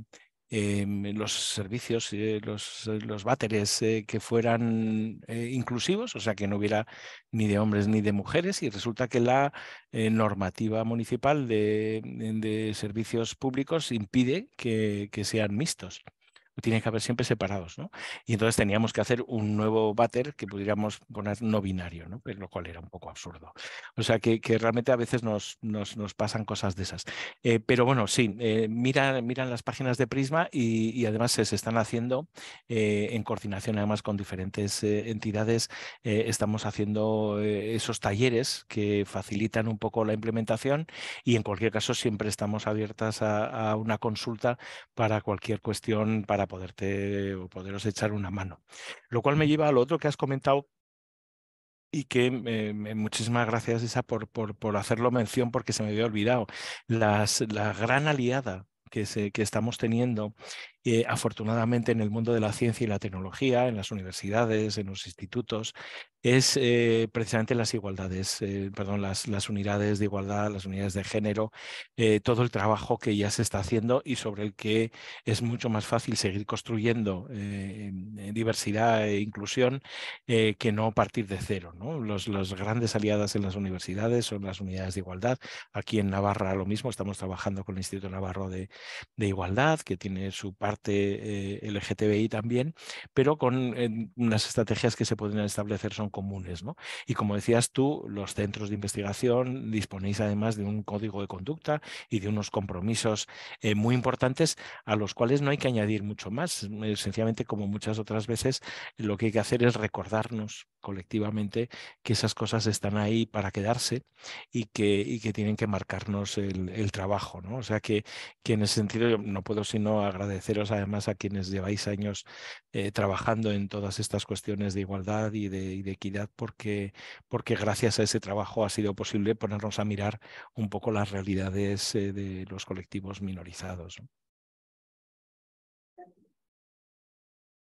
Em, los servicios, eh, los, eh, los váteres eh, que fueran inclusivos, o sea, que no hubiera ni de hombres ni de mujeres, y resulta que la normativa municipal de, servicios públicos impide que sean mixtos tienen que haber siempre separados, ¿no? Y entonces teníamos que hacer un nuevo váter que pudiéramos poner no binario, ¿no? lo cual era un poco absurdo. O sea que, realmente a veces nos, nos, pasan cosas de esas. Eh, pero bueno, sí, eh, miran, las páginas de Prisma y, además se, están haciendo eh, en coordinación además con diferentes entidades, estamos haciendo esos talleres que facilitan un poco la implementación y en cualquier caso siempre estamos abiertas a, a una consulta para cualquier cuestión, para poderte o poderos echar una mano. Lo cual me lleva al otro que has comentado y que muchísimas gracias Isa por, por, por, hacerlo mención porque se me había olvidado, la gran aliada que, se, que, estamos teniendo eh, afortunadamente en el mundo de la ciencia y la tecnología, en las universidades, en los institutos, es eh, precisamente las igualdades, eh, perdón, las, unidades de igualdad, las unidades de género, todo el trabajo que ya se está haciendo y sobre el que es mucho más fácil seguir construyendo diversidad e inclusión que no partir de cero. ¿no? Los, grandes aliadas en las universidades son las unidades de igualdad. Aquí en Navarra lo mismo, estamos trabajando con el Instituto Navarro de, de Igualdad, que tiene su parte parte eh, LGTBI también, pero con eh, unas estrategias que se podrían establecer son comunes. ¿no? Y como decías tú, los centros de investigación disponéis además de un código de conducta y de unos compromisos eh, muy importantes a los cuales no hay que añadir mucho más. Sencillamente, como muchas otras veces, lo que hay que hacer es recordarnos colectivamente que esas cosas están ahí para quedarse y que, tienen que marcarnos el, trabajo. O sea que, en ese sentido no puedo sino agradeceros además a quienes lleváis años eh, trabajando en todas estas cuestiones de igualdad y de, equidad porque, gracias a ese trabajo ha sido posible ponernos a mirar un poco las realidades eh, de los colectivos minorizados.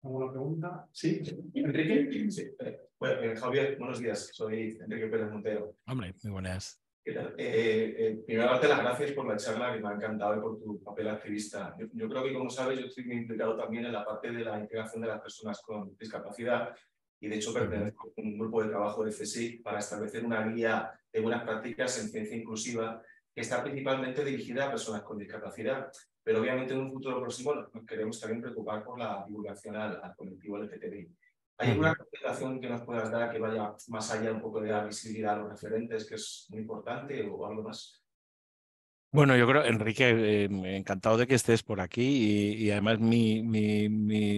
¿Alguna pregunta? Sí, Enrique. Bueno, eh, Javier, buenos días. Soy Enrique Pérez Montero. Hombre, muy buenas. Eh, eh, primero, darte las gracias por la charla que me ha encantado y por tu papel activista. Yo, creo que, como sabes, yo estoy muy implicado también en la parte de la integración de las personas con discapacidad y de hecho pertenezco a un grupo de trabajo de CSIC para establecer una guía de buenas prácticas en ciencia inclusiva que está principalmente dirigida a personas con discapacidad, pero obviamente en un futuro próximo nos queremos también preocupar por la divulgación al, colectivo LGTBI. ¿Hay alguna recomendación que nos puedas dar que vaya más allá un poco de la visibilidad a los referentes, que es muy importante, o algo más? Bueno, yo creo, Enrique, eh, encantado de que estés por aquí y, además mi,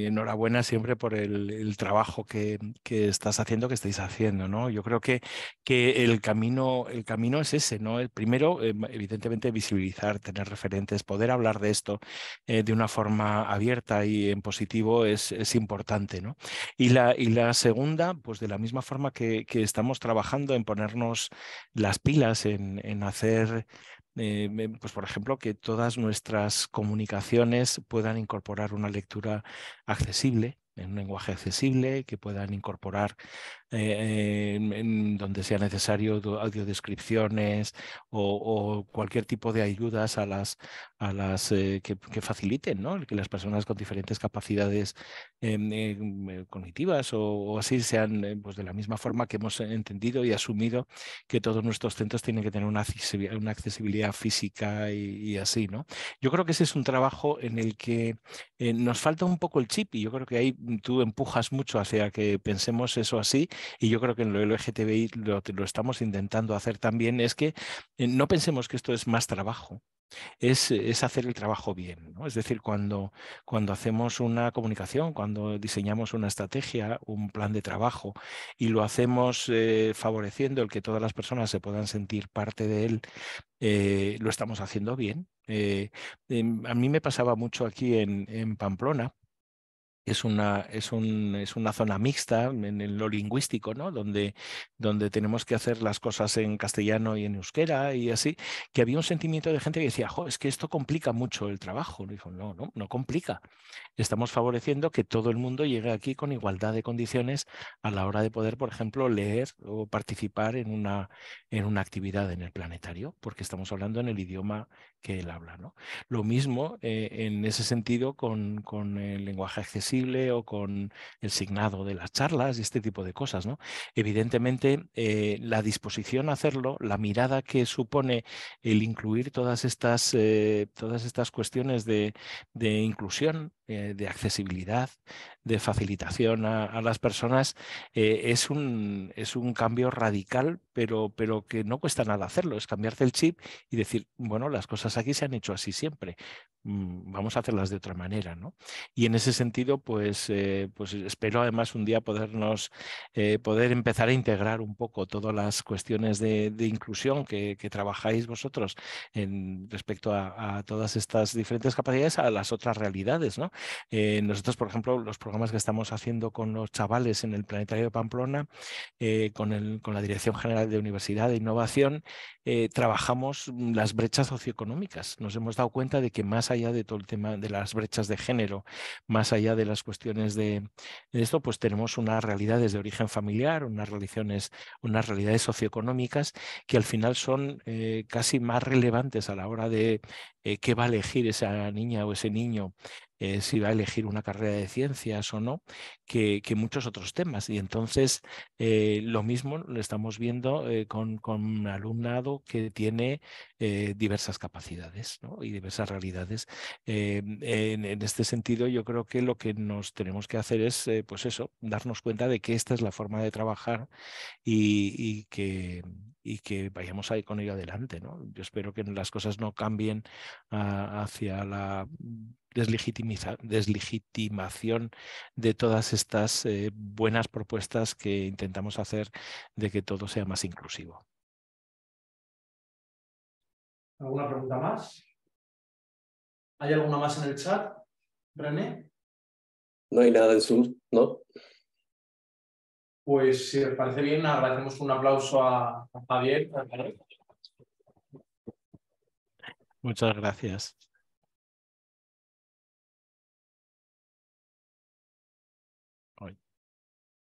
enhorabuena siempre por el, trabajo que, estás haciendo, que estáis haciendo, ¿no? Yo creo que, que el, camino, el camino es ese, ¿no? El primero, eh, evidentemente, visibilizar, tener referentes, poder hablar de esto eh, de una forma abierta y en positivo es, es, importante, ¿no? Y la, y la segunda, pues de la misma forma que, estamos trabajando en ponernos las pilas, en, en hacer eh, pues por ejemplo, que todas nuestras comunicaciones puedan incorporar una lectura accesible, en un lenguaje accesible, que puedan incorporar eh, en, donde sea necesario audiodescripciones o, cualquier tipo de ayudas a las, a las eh, que, faciliten que las personas con diferentes capacidades em, em, eh, cognitivas o, así sean pues de la misma forma que hemos entendido y asumido que todos nuestros centros tienen que tener una accesibilidad, física y, y, así. ¿no? Yo creo que ese es un trabajo en el que nos falta un poco el chip y yo creo que ahí tú empujas mucho hacia que pensemos eso así y yo creo que en lo LGTBI lo, estamos intentando hacer también, es que eh, no pensemos que esto es más trabajo. Es, es, hacer el trabajo bien. Es decir, cuando, cuando hacemos una comunicación, cuando diseñamos una estrategia, un plan de trabajo y lo hacemos eh, favoreciendo el que todas las personas se puedan sentir parte de él, eh, lo estamos haciendo bien. Em, a mí me pasaba mucho aquí en Pamplona es una, es, es una zona mixta en, lo lingüístico, ¿no? Donde, donde tenemos que hacer las cosas en castellano y en euskera y así, que había un sentimiento de gente que decía, es que esto complica mucho el trabajo. Dijo, no, no, no complica. Estamos favoreciendo que todo el mundo llegue aquí con igualdad de condiciones a la hora de poder, por ejemplo, leer o participar en una, en una actividad en el planetario, porque estamos hablando en el idioma que él habla, ¿no? Lo mismo eh, en ese sentido con, con el lenguaje accesible o con el signado de las charlas y este tipo de cosas. ¿no? Evidentemente, eh, la disposición a hacerlo, la mirada que supone el incluir todas estas, eh, todas estas cuestiones de inclusión eh, de accesibilidad, de facilitación a, las personas, eh, es, un, es un cambio radical, pero, pero que no cuesta nada hacerlo, es cambiarte el chip y decir, bueno, las cosas aquí se han hecho así siempre, mm, vamos a hacerlas de otra manera, ¿no? Y en ese sentido, pues, eh, pues espero además un día podernos, poder empezar a integrar un poco todas las cuestiones de, inclusión que, trabajáis vosotros en, respecto a, todas estas diferentes capacidades a las otras realidades, ¿no? Eh, nosotros, por ejemplo, los programas que estamos haciendo con los chavales en el Planetario de Pamplona, eh, con, con, la Dirección General de Universidad e Innovación, eh, trabajamos las brechas socioeconómicas. Nos hemos dado cuenta de que más allá de todo el tema de las brechas de género, más allá de las cuestiones de, esto, pues tenemos unas realidades de origen familiar, unas realidades, unas realidades socioeconómicas que al final son casi más relevantes a la hora de qué va a elegir esa niña o ese niño eh, si va a elegir una carrera de ciencias o no, que, muchos otros temas. Y entonces eh, lo mismo lo estamos viendo eh, con, un alumnado que tiene diversas capacidades y diversas realidades. En, este sentido, yo creo que lo que nos tenemos que hacer es, pues eso, darnos cuenta de que esta es la forma de trabajar y que y que vayamos ahí con ello adelante. ¿no? Yo espero que las cosas no cambien ah, hacia la deslegitimación de todas estas eh, buenas propuestas que intentamos hacer de que todo sea más inclusivo. ¿Alguna pregunta más? ¿Hay alguna más en el chat, René? No hay nada en Zoom, ¿no? Pues si os parece bien, agradecemos un aplauso a, a Javier. Muchas gracias.